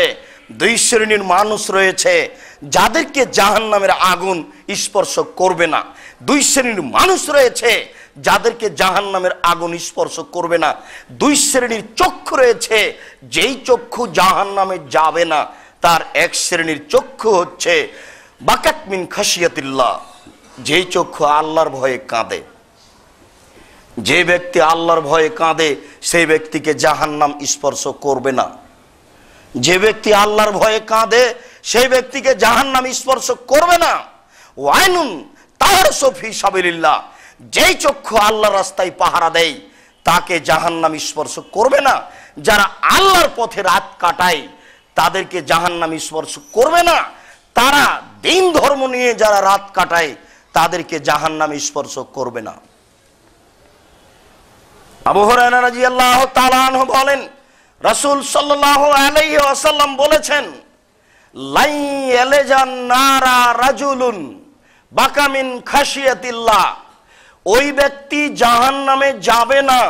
দুই শ্রেণীর মানুষ রয়েছে যাদেরকে জাহান নামের আগুন স্পর্শ করবে না দুই শ্রেণীর মানুষ রয়েছে যাদেরকে জাহান নামের আগুন স্পর্শ করবে না দুই শ্রেণীর চক্ষু রয়েছে যেই চক্ষু জাহান নামে যাবে না তার এক শ্রেণীর চক্ষু হচ্ছে বাকাতমিন খাসিয়াতিল্লাহ যেই চক্ষু আল্লাহর ভয়ে কাঁদে যে ব্যক্তি আল্লাহর ভয়ে কাঁদে সেই ব্যক্তিকে জাহান্নাম স্পর্শ করবে না যে ব্যক্তি আল্লাহর ভয়ে কাঁদে সেই ব্যক্তিকে জাহান্নাম স্পর্শ করবে না ওয়াইনুন তার সফি সাবিল্লা যেই চক্ষু আল্লাহ রাস্তায় পাহারা দেয় তাকে জাহান্নাম স্পর্শ করবে না যারা আল্লাহর পথে রাত কাটায় তাদেরকে জাহান্নাম স্পর্শ করবে না তারা দিন ধর্ম নিয়ে যারা রাত কাটায় তাদেরকে জাহান নামে স্পর্শ করবে না তালান বলেন রসুল সাল্লাহ বলেছেন লাই এলেজান নারা রাজুলুন বাকামিন ওই ব্যক্তি জাহান নামে যাবে না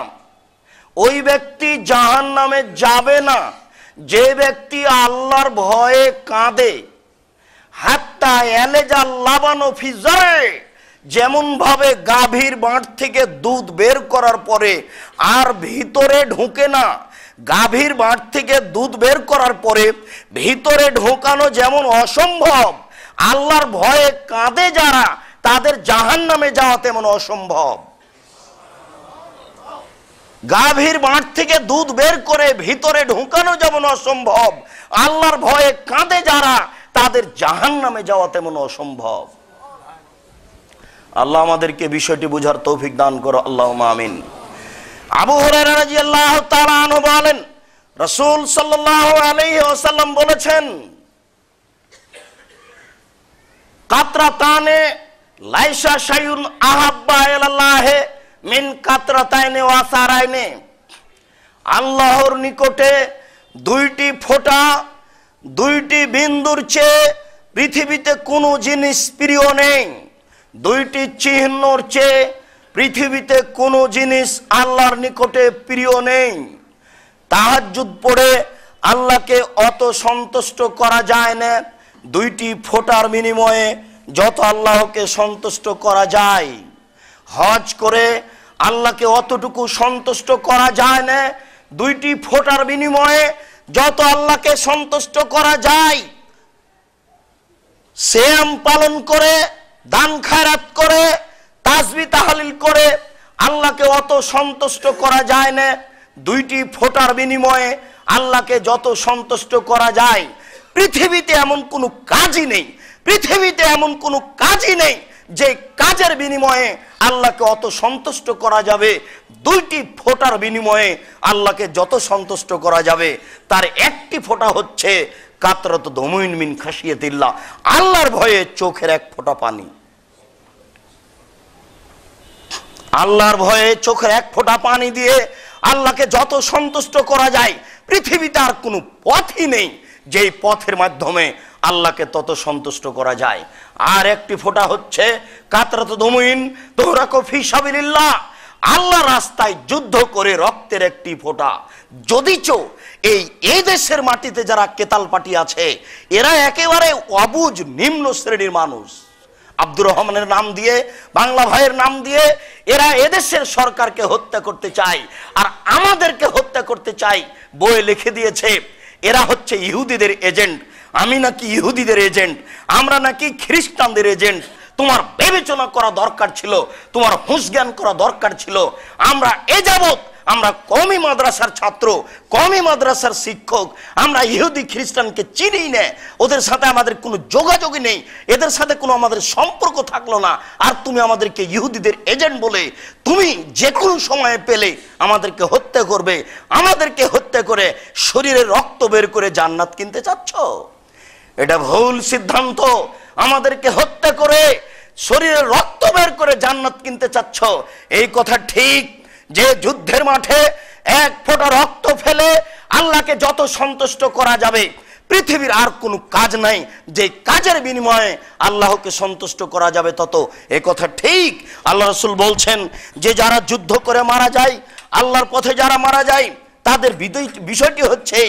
ওই ব্যক্তি জাহান নামে যাবে না যে ব্যক্তি আল্লাহর ভয়ে কাঁদে হাত্তা এলেজা লাবানো ফিজায় যেমনভাবে গাভীর বাঁট থেকে দুধ বের করার পরে আর ভিতরে ঢোকে না গাভীর বাঁট থেকে দুধ বের করার পরে ভিতরে ঢোকানো যেমন অসম্ভব আল্লাহর ভয়ে কাঁদে যারা তাদের জাহান নামে যাওয়া তেমন অসম্ভব গাভীর বাঁট থেকে দুধ বের করে ভিতরে ঢোকানো যেমন অসম্ভব আল্লাহর ভয়ে কাঁদে যারা তাদের জাহান নামে যাওয়া তেমন অসম্ভব আল্লাহ আমাদেরকে বিষয়টি বুঝার তৌফিক দান করো আল্লাহ আমিন আবু হরাজি আল্লাহ বলেন রসুল সাল্লাম বলেছেন কাতরা তানে লাইসা আহাব্বা এলাল্লাহে মিন কাতরা তাইনে ওয়াসারাইনে আল্লাহর নিকটে দুইটি ফোঁটা দুইটি বিন্দুর চেয়ে পৃথিবীতে কোনো জিনিস প্রিয় নেই দুইটি চিহ্নর চেয়ে পৃথিবীতে কোনো জিনিস আল্লাহর নিকটে প্রিয় নেই তাহাজুদ পড়ে আল্লাহকে অত সন্তুষ্ট করা যায় না দুইটি ফোটার বিনিময়ে যত আল্লাহকে সন্তুষ্ট করা যায় হজ করে আল্লাহকে অতটুকু সন্তুষ্ট করা যায় না দুইটি ফোটার বিনিময়ে যত আল্লাহকে সন্তুষ্ট করা যায় শ্যাম পালন করে দান খায়রাত করে তাজবি তাহালিল করে আল্লাহকে অত সন্তুষ্ট করা যায় না দুইটি ফোটার বিনিময়ে আল্লাহকে যত সন্তুষ্ট করা যায় পৃথিবীতে এমন কোনো কাজই নেই পৃথিবীতে এমন কোনো কাজই নেই যে কাজের বিনিময়ে আল্লাহকে অত সন্তুষ্ট করা যাবে দুইটি ফোটার বিনিময়ে আল্লাহকে যত সন্তুষ্ট করা যাবে তার একটি ফোটা হচ্ছে কাতরত দমইন মিন খাসিয়ে দিল্লা আল্লাহর ভয়ে চোখের এক ফোটা পানি আল্লাহর ভয়ে চোখের এক ফোঁটা পানি দিয়ে আল্লাহকে যত সন্তুষ্ট করা যায় পৃথিবীতে আর কোনো পথই নেই যেই পথের মাধ্যমে আল্লাহকে তত সন্তুষ্ট করা যায় আর একটি ফোঁটা হচ্ছে কাতরাত দমইন তোরা কফি সাবিল্লাহ আল্লাহ রাস্তায় যুদ্ধ করে রক্তের একটি ফোটা যদিচ এই এই দেশের মাটিতে যারা কেতাল পাটি আছে এরা একেবারে অবুজ নিম্ন শ্রেণীর মানুষ আব্দুর রহমানের নাম দিয়ে বাংলা ভাইয়ের নাম দিয়ে এরা এদেশের সরকারকে হত্যা করতে চায় আর আমাদেরকে হত্যা করতে চাই বই লিখে দিয়েছে এরা হচ্ছে ইহুদিদের এজেন্ট আমি নাকি ইহুদিদের এজেন্ট আমরা নাকি খ্রিস্টানদের এজেন্ট তোমার বিবেচনা করা দরকার ছিল তোমার হুঁশ জ্ঞান করা দরকার ছিল আমরা এ যাবৎ আমরা কমই মাদ্রাসার ছাত্র কমই মাদ্রাসার শিক্ষক আমরা ইহুদি খ্রিস্টানকে চিনি না ওদের সাথে আমাদের কোনো যোগাযোগই নেই এদের সাথে কোনো আমাদের সম্পর্ক থাকলো না আর তুমি আমাদেরকে ইহুদিদের এজেন্ট বলে তুমি যে কোনো সময়ে পেলে আমাদেরকে হত্যা করবে আমাদেরকে হত্যা করে শরীরে রক্ত বের করে জান্নাত কিনতে চাচ্ছ এটা ভুল সিদ্ধান্ত আমাদেরকে হত্যা করে শরীরে রক্ত বের করে জান্নাত কিনতে চাচ্ছ এই কথা ঠিক যে যুদ্ধের মাঠে এক ফোঁটা রক্ত ফেলে আল্লাহকে যত সন্তুষ্ট করা যাবে পৃথিবীর আর কোনো কাজ নাই যে কাজের বিনিময়ে আল্লাহকে সন্তুষ্ট করা যাবে তত এ কথা ঠিক আল্লাহ রসুল বলছেন যে যারা যুদ্ধ করে মারা যায় আল্লাহর পথে যারা মারা যায় তাদের বিষয়টি হচ্ছে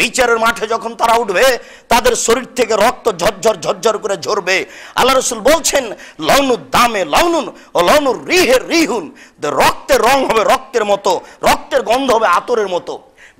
বিচারের মাঠে যখন তারা উঠবে তাদের শরীর থেকে রক্ত ঝরঝর ঝরঝর করে ঝরবে আল্লাহ রসুল বলছেন লৌনুর দামে লৌনুন ও লৌনুর রিহে রিহুন রক্তের রং হবে রক্তের মতো রক্তের গন্ধ হবে আতরের মতো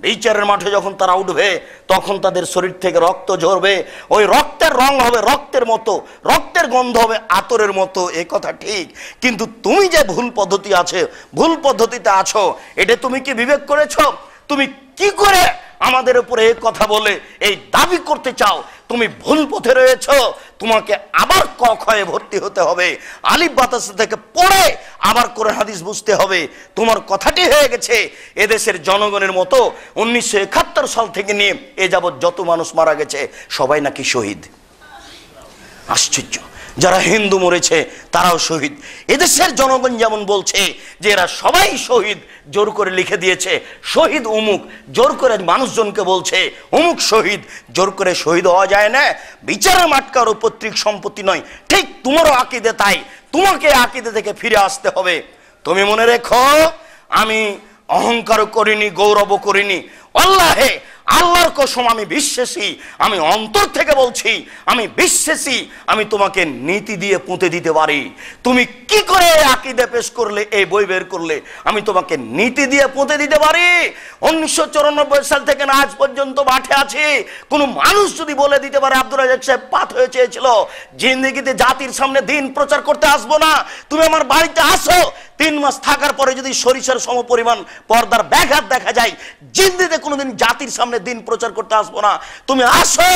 বিচারের মাঠে যখন তারা উঠবে তখন তাদের শরীর থেকে রক্ত ঝরবে ওই রক্তের রং হবে রক্তের মতো রক্তের গন্ধ হবে আতরের মতো এ কথা ঠিক কিন্তু তুমি যে ভুল পদ্ধতি আছে ভুল পদ্ধতিতে আছো এটা তুমি কি বিবেক করেছো তুমি কি করে আমাদের উপরে এই কথা বলে এই দাবি করতে চাও তুমি ভুল পথে রয়েছ তোমাকে আবার ক ক্ষয়ে ভর্তি হতে হবে আলিব বাতাস থেকে পড়ে আবার করে হাদিস বুঝতে হবে তোমার কথাটি হয়ে গেছে এদেশের জনগণের মতো উনিশশো একাত্তর সাল থেকে নিয়ে এ যাবৎ যত মানুষ মারা গেছে সবাই নাকি শহীদ আশ্চর্য যারা হিন্দু মরেছে তারাও শহীদ এদেশের জনগণ যেমন বলছে যে এরা সবাই শহীদ জোর করে লিখে দিয়েছে শহীদ উমুক জোর করে মানুষজনকে বলছে অমুক শহীদ জোর করে শহীদ হওয়া যায় না বিচারের ও পৈতৃক সম্পত্তি নয় ঠিক তোমারও আকিদে তাই তোমাকে আকিদে থেকে ফিরে আসতে হবে তুমি মনে রেখো আমি অহংকার করিনি গৌরব করিনি আল্লাহে আল্লাহর কসম আমি বিশ্বাসী আমি অন্তর থেকে বলছি আমি বিশ্বাসী আমি তোমাকে নীতি দিয়ে পুঁতে দিতে পারি তুমি কি করে আকিদে পেশ করলে এই বই বের করলে আমি তোমাকে নীতি দিয়ে পুঁতে দিতে পারি উনিশশো চুরানব্বই সাল থেকে না আজ পর্যন্ত মাঠে আছি কোনো মানুষ যদি বলে দিতে পারে আব্দুল রাজাক সাহেব পাত হয়ে চেয়েছিল জিন্দগিতে জাতির সামনে দিন প্রচার করতে আসবো না তুমি আমার বাড়িতে আসো তিন মাস থাকার পরে যদি সরিষার সমপরিমাণ পর্দার ব্যাঘাত দেখা যায় জিন্দিতে কোনোদিন জাতির সামনে দিন প্রচার করতে আসবো না তুমি আসো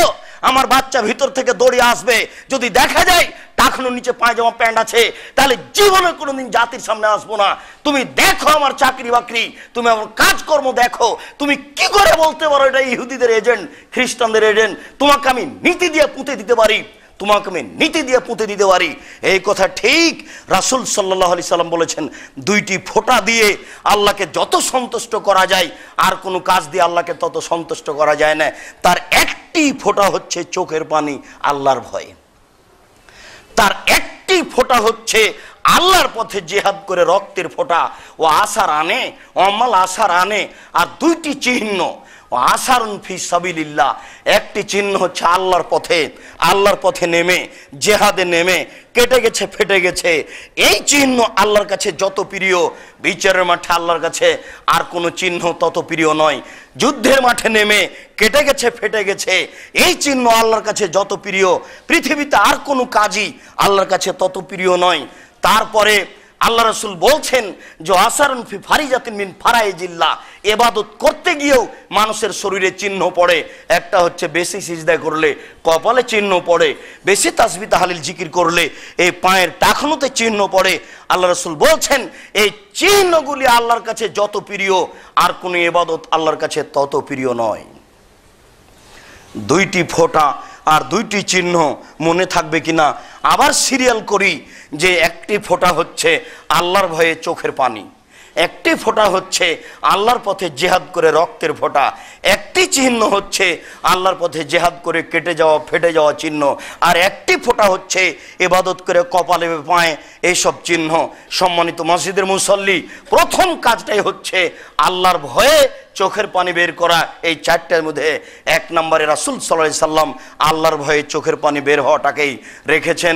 আমার বাচ্চা ভিতর থেকে দড়ি আসবে যদি দেখা যায় টাখনো নিচে পায়জামা প্যান্ট আছে তাহলে জীবনে কোনোদিন জাতির সামনে আসবো না তুমি দেখো আমার চাকরি বাকরি তুমি আমার কাজকর্ম দেখো তুমি কি করে বলতে পারো এটা ইহুদিদের এজেন্ট খ্রিস্টানদের এজেন্ট তোমাকে আমি নীতি দিয়ে পুঁতে দিতে পারি তোমাকে আমি নীতি দিয়ে পুঁতে দিতে পারি এই কথা ঠিক রাসুল সাল্লাহ আলি সাল্লাম বলেছেন দুইটি ফোঁটা দিয়ে আল্লাহকে যত সন্তুষ্ট করা যায় আর কোনো কাজ দিয়ে আল্লাহকে তত সন্তুষ্ট করা যায় না তার একটি ফোঁটা হচ্ছে চোখের পানি আল্লাহর ভয়ে তার একটি ফোঁটা হচ্ছে আল্লাহর পথে জেহাদ করে রক্তের ফোঁটা ও আশার আনে অমাল আশার আনে আর দুইটি চিহ্ন আসারুন ফি সাবিলিল্লাহ একটি চিহ্ন হচ্ছে আল্লাহর পথে আল্লাহর পথে নেমে জেহাদে নেমে কেটে গেছে ফেটে গেছে এই চিহ্ন আল্লাহর কাছে যত প্রিয় বিচারের মাঠে আল্লাহর কাছে আর কোনো চিহ্ন তত প্রিয় নয় যুদ্ধের মাঠে নেমে কেটে গেছে ফেটে গেছে এই চিহ্ন আল্লাহর কাছে যত প্রিয় পৃথিবীতে আর কোনো কাজই আল্লাহর কাছে তত প্রিয় নয় তারপরে আল্লাহ রসুল বলছেন যে আসারণ ফি ফারিজাতিন মিন ফারাই জিল্লা এবাদত করতে গিয়েও মানুষের শরীরে চিহ্ন পড়ে একটা হচ্ছে বেশি সিজদা করলে কপালে চিহ্ন পড়ে বেশি তাসবি তাহালিল জিকির করলে এই পায়ের টাকনুতে চিহ্ন পড়ে আল্লাহ রসুল বলছেন এই চিহ্নগুলি আল্লাহর কাছে যত প্রিয় আর কোনো এবাদত আল্লাহর কাছে তত প্রিয় নয় দুইটি ফোটা আর দুইটি চিহ্ন মনে থাকবে কিনা আবার সিরিয়াল করি যে একটি ফোঁটা হচ্ছে আল্লাহর ভয়ে চোখের পানি একটি ফোঁটা হচ্ছে আল্লাহর পথে জেহাদ করে রক্তের ফোঁটা একটি চিহ্ন হচ্ছে আল্লাহর পথে জেহাদ করে কেটে যাওয়া ফেটে যাওয়া চিহ্ন আর একটি ফোঁটা হচ্ছে এবাদত করে কপালে পায় এইসব চিহ্ন সম্মানিত মসজিদের মুসল্লি প্রথম কাজটাই হচ্ছে আল্লাহর ভয়ে চোখের পানি বের করা এই চারটার মধ্যে এক নম্বরে রাসুল সাল্লাম আল্লাহর ভয়ে চোখের পানি বের হওয়াটাকেই রেখেছেন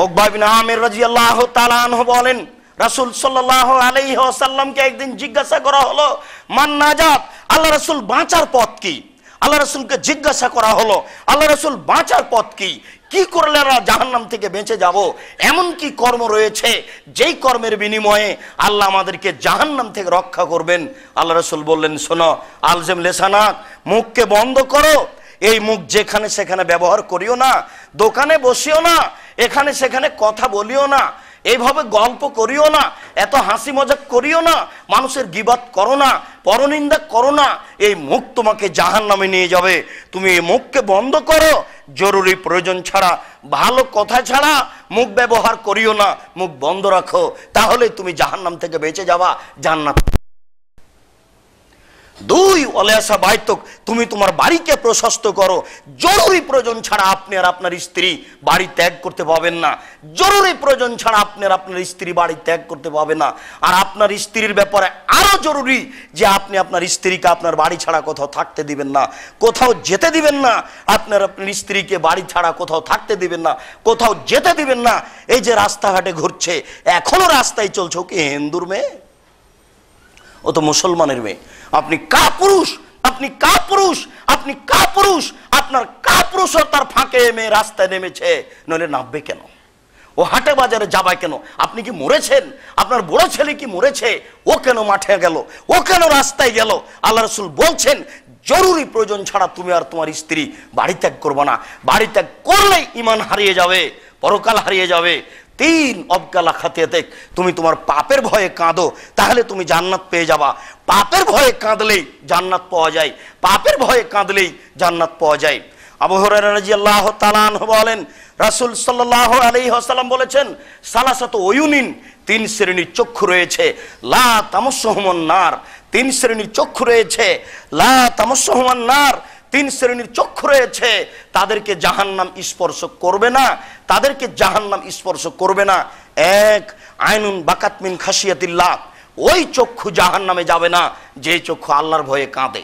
ওকবাবিন আহমের রাজিয়াল্লাহ তালানহ বলেন রাসুল সাল্লাহ আলাইহি আসাল্লামকে একদিন জিজ্ঞাসা করা হলো মান নাজাত আল্লাহ রাসুল বাঁচার পথ কি আল্লাহ রাসুলকে জিজ্ঞাসা করা হলো আল্লাহ রাসুল বাঁচার পথ কি কি করলে আমরা জাহান্নাম থেকে বেঁচে যাব এমন কি কর্ম রয়েছে যেই কর্মের বিনিময়ে আল্লাহ আমাদেরকে জাহান্নাম থেকে রক্ষা করবেন আল্লাহ রসুল বললেন শোনো আলজেম লেসানাক মুখকে বন্ধ করো এই মুখ যেখানে সেখানে ব্যবহার করিও না দোকানে বসিও না এখানে সেখানে কথা বলিও না এইভাবে গল্প করিও না এত হাসি মজাক করিও না মানুষের গিবাদ করো না পরনিন্দা করো না এই মুখ তোমাকে জাহান নামে নিয়ে যাবে তুমি এই মুখকে বন্ধ করো জরুরি প্রয়োজন ছাড়া ভালো কথা ছাড়া মুখ ব্যবহার করিও না মুখ বন্ধ রাখো তাহলে তুমি জাহান্নাম থেকে বেঁচে যাওয়া জান্নাত দুই অলেসা বাইতক তুমি তোমার বাড়িকে প্রশস্ত করো জরুরি প্রয়োজন ছাড়া আপনি আর আপনার স্ত্রী বাড়ি ত্যাগ করতে পাবেন না জরুরি প্রয়োজন ছাড়া আপনি আর আপনার স্ত্রী বাড়ি ত্যাগ করতে পাবে না আর আপনার স্ত্রীর ব্যাপারে আরও জরুরি যে আপনি আপনার স্ত্রীকে আপনার বাড়ি ছাড়া কোথাও থাকতে দিবেন না কোথাও যেতে দিবেন না আপনার আপনার স্ত্রীকে বাড়ি ছাড়া কোথাও থাকতে দিবেন না কোথাও যেতে দিবেন না এই যে রাস্তাঘাটে ঘুরছে এখনও রাস্তায় চলছে ও কি হিন্দুর মেয়ে ও তো মুসলমানের মেয়ে আপনি কাপুরুষ আপনি কাপুরুষ আপনি কাপুরুষ আপনার কাপুরুষতার ফাঁকে এমে রাস্তায় নেমেছে নইলে নামবে কেন ও হাটে বাজারে যাবা কেন আপনি কি মরেছেন আপনার বড় ছেলে কি মরেছে ও কেন মাঠে গেল ও কেন রাস্তায় গেল আল্লাহ রসুল বলছেন জরুরি প্রয়োজন ছাড়া তুমি আর তোমার স্ত্রী বাড়ি ত্যাগ করবো না বাড়ি ত্যাগ করলেই ইমান হারিয়ে যাবে পরকাল হারিয়ে যাবে তিন অবকালা খাতিয়াতে তুমি তোমার পাপের ভয়ে কাঁদো তাহলে তুমি জান্নাত পেয়ে যাবা পাপের ভয়ে কাঁদলেই জান্নাত পাওয়া যায় পাপের ভয়ে কাঁদলেই জান্নাত পাওয়া যায় আবহরাজিয়াল্লাহ তালান বলেন রাসুল সাল্লাহ আলী হাসালাম বলেছেন সালাসাত ওয়ুনিন তিন শ্রেণীর চক্ষু রয়েছে লা তামসহমান নার তিন শ্রেণীর চক্ষু রয়েছে লা তামসহমান নার তিন শ্রেণীর চক্ষু রয়েছে তাদেরকে জাহান্নাম স্পর্শ করবে না তাদেরকে জাহান্নাম স্পর্শ করবে না এক আইনুন বাকাতমিন খাসিয়াতিল্লা ওই চক্ষু জাহান নামে যাবে না যে চক্ষু আল্লাহর ভয়ে কাঁদে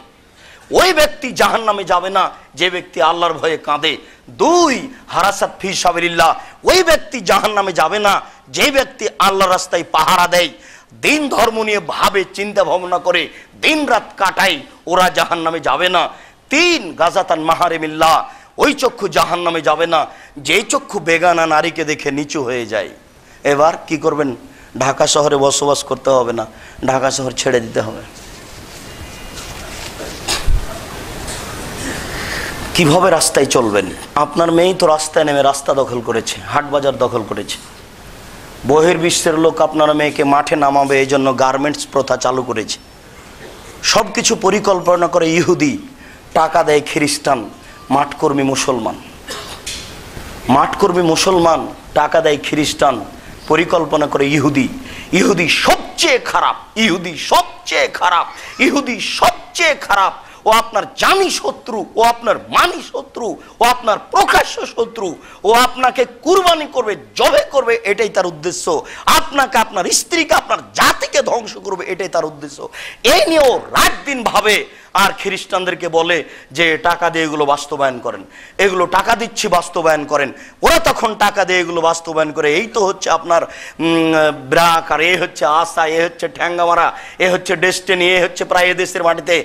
ওই ব্যক্তি জাহান নামে যাবে না যে ব্যক্তি আল্লাহর ভয়ে কাঁদে দুই হারাসাত ফি সাবিল্লাহ ওই ব্যক্তি জাহান নামে যাবে না যে ব্যক্তি আল্লাহ রাস্তায় পাহারা দেয় দিন ধর্ম নিয়ে ভাবে চিন্তা ভাবনা করে দিন রাত কাটাই ওরা জাহান নামে যাবে না তিন গাজাতান মাহারেমিল্লা ওই চক্ষু জাহান নামে যাবে না যে চক্ষু বেগানা নারীকে দেখে নিচু হয়ে যায় এবার কি করবেন ঢাকা শহরে বসবাস করতে হবে না ঢাকা শহর ছেড়ে দিতে হবে কিভাবে রাস্তায় চলবেন আপনার মেয়েই তো রাস্তায় নেমে রাস্তা দখল করেছে হাট বাজার দখল করেছে বহির্বিশ্বের লোক আপনার মেয়েকে মাঠে নামাবে এই জন্য গার্মেন্টস প্রথা চালু করেছে সব কিছু পরিকল্পনা করে ইহুদি টাকা দেয় খ্রিস্টান মাঠকর্মী মুসলমান মাঠকর্মী মুসলমান টাকা দেয় খ্রিস্টান পরিকল্পনা করে ইহুদি ইহুদি সবচেয়ে খারাপ ইহুদি সবচেয়ে খারাপ ইহুদি সবচেয়ে খারাপ ও আপনার জানি শত্রু ও আপনার মানি শত্রু ও আপনার প্রকাশ্য শত্রু ও আপনাকে কুরবানি করবে জবে করবে এটাই তার উদ্দেশ্য আপনাকে আপনার স্ত্রীকে আপনার জাতিকে ধ্বংস করবে এটাই তার উদ্দেশ্য এই নিয়েও রাত দিন ভাবে আর খ্রিস্টানদেরকে বলে যে টাকা দিয়ে এগুলো বাস্তবায়ন করেন এগুলো টাকা দিচ্ছি বাস্তবায়ন করেন ওরা তখন টাকা দিয়ে এগুলো বাস্তবায়ন করে এই তো হচ্ছে আপনার ব্রাক আর এ হচ্ছে আশা এ হচ্ছে ঠ্যাঙ্গামারা এ হচ্ছে ডেস্টিনি এ হচ্ছে প্রায় এদেশের মাটিতে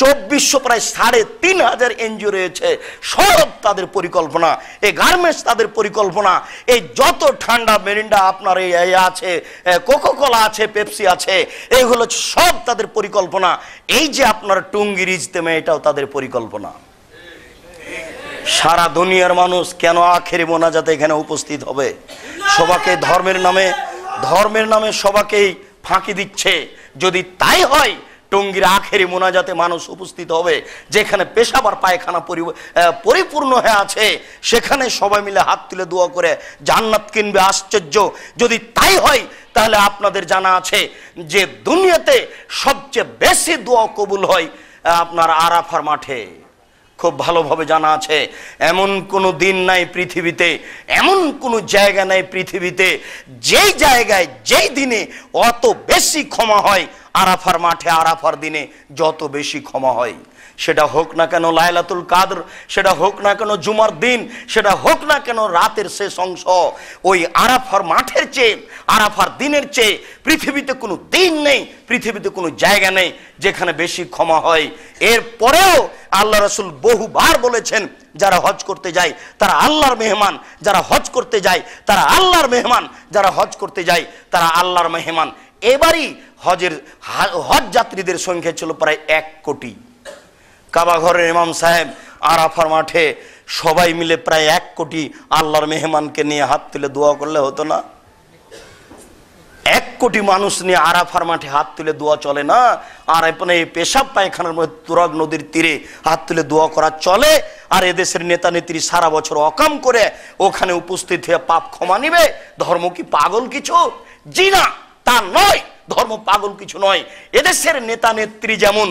চব্বিশশো প্রায় সাড়ে তিন হাজার এনজিও রয়েছে সব তাদের পরিকল্পনা এ গার্মেন্টস তাদের পরিকল্পনা এই যত ঠান্ডা মেরিন্ডা আপনার এই আছে কোকোকোলা আছে পেপসি আছে এগুলো সব তাদের পরিকল্পনা এই যে আপনার টুঙ্গি রুগীর ইজতেমে এটাও তাদের পরিকল্পনা সারা দুনিয়ার মানুষ কেন আখের মোনা যাতে এখানে উপস্থিত হবে সবাকে ধর্মের নামে ধর্মের নামে সবাকেই ফাঁকি দিচ্ছে যদি তাই হয় টঙ্গির আখেরি মোনাজাতে মানুষ উপস্থিত হবে যেখানে পেশাবার পায়খানা পরিপূর্ণ হয়ে আছে সেখানে সবাই মিলে হাত তুলে দোয়া করে জান্নাত কিনবে আশ্চর্য যদি তাই হয় তাহলে আপনাদের জানা আছে যে দুনিয়াতে সবচেয়ে বেশি দোয়া কবুল হয় আপনার আরাফার মাঠে খুব ভালোভাবে জানা আছে এমন কোনো দিন নাই পৃথিবীতে এমন কোনো জায়গা নাই পৃথিবীতে যেই জায়গায় যেই দিনে অত বেশি ক্ষমা হয় আরাফার মাঠে আরাফার দিনে যত বেশি ক্ষমা হয় সেটা হোক না কেন লায়লাতুল কাদর সেটা হোক না কেন জুমার দিন সেটা হোক না কেন রাতের শেষ অংশ ওই আরাফার মাঠের চেয়ে আরাফার দিনের চেয়ে পৃথিবীতে কোনো দিন নেই পৃথিবীতে কোনো জায়গা নেই যেখানে বেশি ক্ষমা হয় এর পরেও আল্লাহ রসুল বহুবার বলেছেন যারা হজ করতে যায় তারা আল্লাহর মেহমান যারা হজ করতে যায় তারা আল্লাহর মেহমান যারা হজ করতে যায় তারা আল্লাহর মেহমান এবারই হজের হজ যাত্রীদের সংখ্যা ছিল প্রায় এক কোটি কাবাঘরের ইমাম সাহেব আরাফার মাঠে সবাই মিলে প্রায় এক কোটি আল্লাহর মেহমানকে নিয়ে হাত তুলে দোয়া করলে হতো না এক কোটি মানুষ নিয়ে আরাফার মাঠে হাত তুলে দোয়া চলে না আর এখানে এই পেশাব পায়খানার মধ্যে তুরাগ নদীর তীরে হাত তুলে দোয়া করা চলে আর এদেশের নেতা নেত্রী সারা বছর অকাম করে ওখানে উপস্থিত হয়ে পাপ ক্ষমা নিবে ধর্ম কি পাগল কিছু জি না তা নয় ধর্ম পাগল কিছু নয় এদেশের নেতা নেত্রী যেমন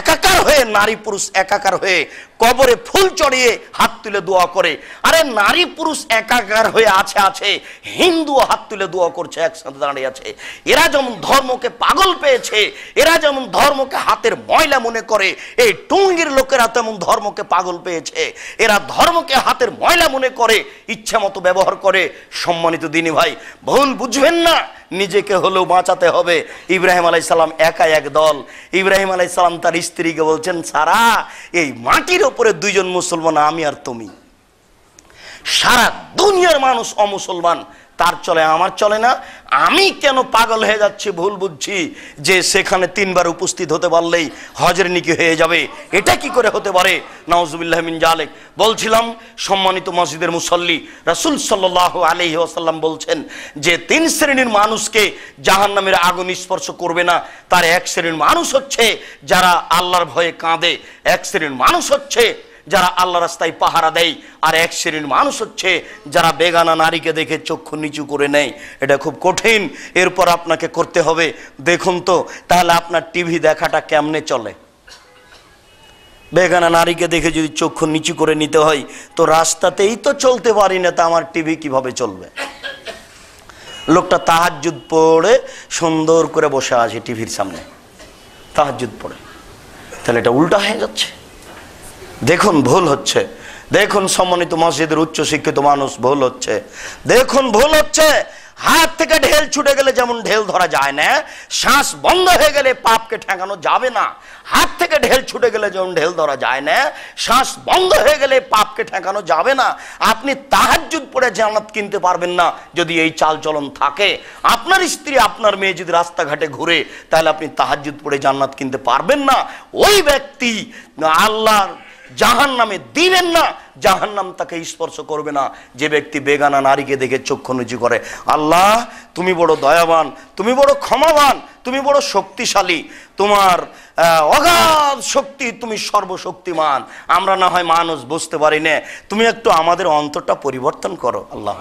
একাকার হয়ে নারী পুরুষ একাকার হয়ে কবরে ফুল চড়িয়ে হাত তুলে দোয়া করে আরে নারী পুরুষ একাকার হয়ে আছে আছে হিন্দু হাত তুলে দোয়া করছে একসাথে দাঁড়িয়ে আছে এরা যেমন ধর্মকে পাগল পেয়েছে এরা যেমন ধর্মকে হাতের ময়লা মনে করে এই টুঙ্গির লোকেরা তেমন ধর্মকে পাগল পেয়েছে এরা ধর্মকে হাতের ময়লা মনে করে ইচ্ছা মতো ব্যবহার করে সম্মানিত দিনী ভাই ভুল বুঝবেন না নিজেকে হলেও বাঁচাতে হবে ইব্রাহিম আলাইসাল্লাম একা এক দল ইব্রাহিম আলাইসাল্লাম তার স্ত্রীকে বলছেন সারা এই মাটির ওপরে দুইজন মুসলমান আমি আর তুমি সারা দুনিয়ার মানুষ অমুসলমান তার চলে আমার চলে না আমি কেন পাগল হয়ে যাচ্ছি ভুল বুঝছি যে সেখানে তিনবার উপস্থিত হতে পারলেই হজের নিকি হয়ে যাবে এটা কি করে হতে পারে নওয়াজুবিল্লাহ জালেক বলছিলাম সম্মানিত মসজিদের মুসল্লি রাসুল সাল্লাহ আলি আসাল্লাম বলছেন যে তিন শ্রেণীর মানুষকে জাহান নামের আগুন স্পর্শ করবে না তার এক শ্রেণীর মানুষ হচ্ছে যারা আল্লাহর ভয়ে কাঁদে এক শ্রেণীর মানুষ হচ্ছে যারা আল্লাহ রাস্তায় পাহারা দেয় আর এক শ্রেণীর মানুষ হচ্ছে যারা বেগানা নারীকে দেখে চক্ষু নিচু করে নেয় এটা খুব কঠিন এরপর আপনাকে করতে হবে দেখুন তো তাহলে আপনার টিভি দেখাটা কেমনে চলে বেগানা নারীকে দেখে যদি চক্ষু নিচু করে নিতে হয় তো রাস্তাতেই তো চলতে পারি না তা আমার টিভি কিভাবে চলবে লোকটা তাহাজুদ পড়ে সুন্দর করে বসে আছে টিভির সামনে তাহাজুদ পড়ে তাহলে এটা উল্টা হয়ে যাচ্ছে দেখুন ভুল হচ্ছে দেখুন সম্মানিত মসজিদের উচ্চ শিক্ষিত মানুষ ভুল হচ্ছে দেখুন ভুল হচ্ছে হাত থেকে ঢেল ছুটে গেলে যেমন ঢেল ধরা যায় না শ্বাস বন্ধ হয়ে গেলে পাপকে ঠেকানো যাবে না হাত থেকে ঢেল ছুটে গেলে যেমন ঢেল ধরা যায় না শ্বাস বন্ধ হয়ে গেলে পাপকে ঠেকানো যাবে না আপনি তাহাজুদ পরে জান্নাত কিনতে পারবেন না যদি এই চালচলন থাকে আপনার স্ত্রী আপনার মেয়ে যদি রাস্তাঘাটে ঘুরে তাহলে আপনি তাহাজুদ পরে জান্নাত কিনতে পারবেন না ওই ব্যক্তি আল্লাহর জাহান নামে দিবেন না জাহান্নাম তাকে স্পর্শ করবে না যে ব্যক্তি বেগানা নারীকে দেখে চক্ষু নিচু করে আল্লাহ তুমি বড় দয়াবান তুমি বড় ক্ষমাবান তুমি বড় শক্তিশালী তোমার অগাধ শক্তি তুমি সর্বশক্তিমান আমরা না হয় মানুষ বুঝতে পারি না তুমি একটু আমাদের অন্তরটা পরিবর্তন করো আল্লাহ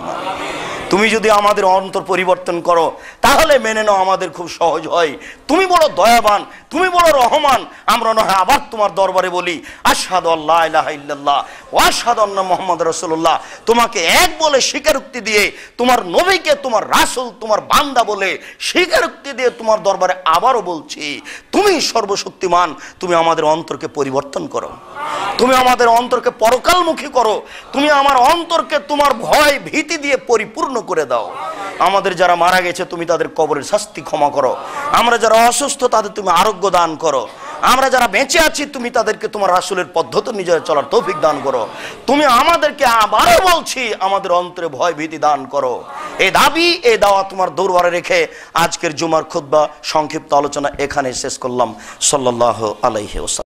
তুমি যদি আমাদের অন্তর পরিবর্তন করো তাহলে মেনে নাও আমাদের খুব সহজ হয় তুমি বড় দয়াবান তুমি বড় রহমান আমরা নয় আবার তোমার দরবারে বলি আসাদ আল্লাহ অসাধান্য মোহাম্মদ রসুল্লাহ তোমাকে এক বলে স্বীকারোক্তি দিয়ে তোমার নবীকে তোমার রাসুল তোমার বান্দা বলে স্বীকারোক্তি দিয়ে তোমার দরবারে আবারও বলছি তুমি সর্বশক্তিমান তুমি আমাদের অন্তরকে পরিবর্তন করো তুমি আমাদের অন্তরকে পরকালমুখী করো তুমি আমার অন্তরকে তোমার ভয় ভীতি দিয়ে পরিপূর্ণ করে দাও আমাদের যারা মারা গেছে তুমি তাদের কবরের শাস্তি ক্ষমা করো আমরা যারা অসুস্থ তাদের তুমি আরোগ্য দান করো আমরা যারা বেঁচে আছি তুমি তাদেরকে তোমার রাসুলের পদ্ধতি নিজের চলার তৌফিক দান করো তুমি আমাদেরকে আবারও বলছি আমাদের অন্তরে ভয় ভীতি দান করো এ দাবি এ দাওয়া তোমার দৌড়বারে রেখে আজকের জুমার খুদ্া সংক্ষিপ্ত আলোচনা এখানে শেষ করলাম সাল্লাহ আলাইহ ওসাল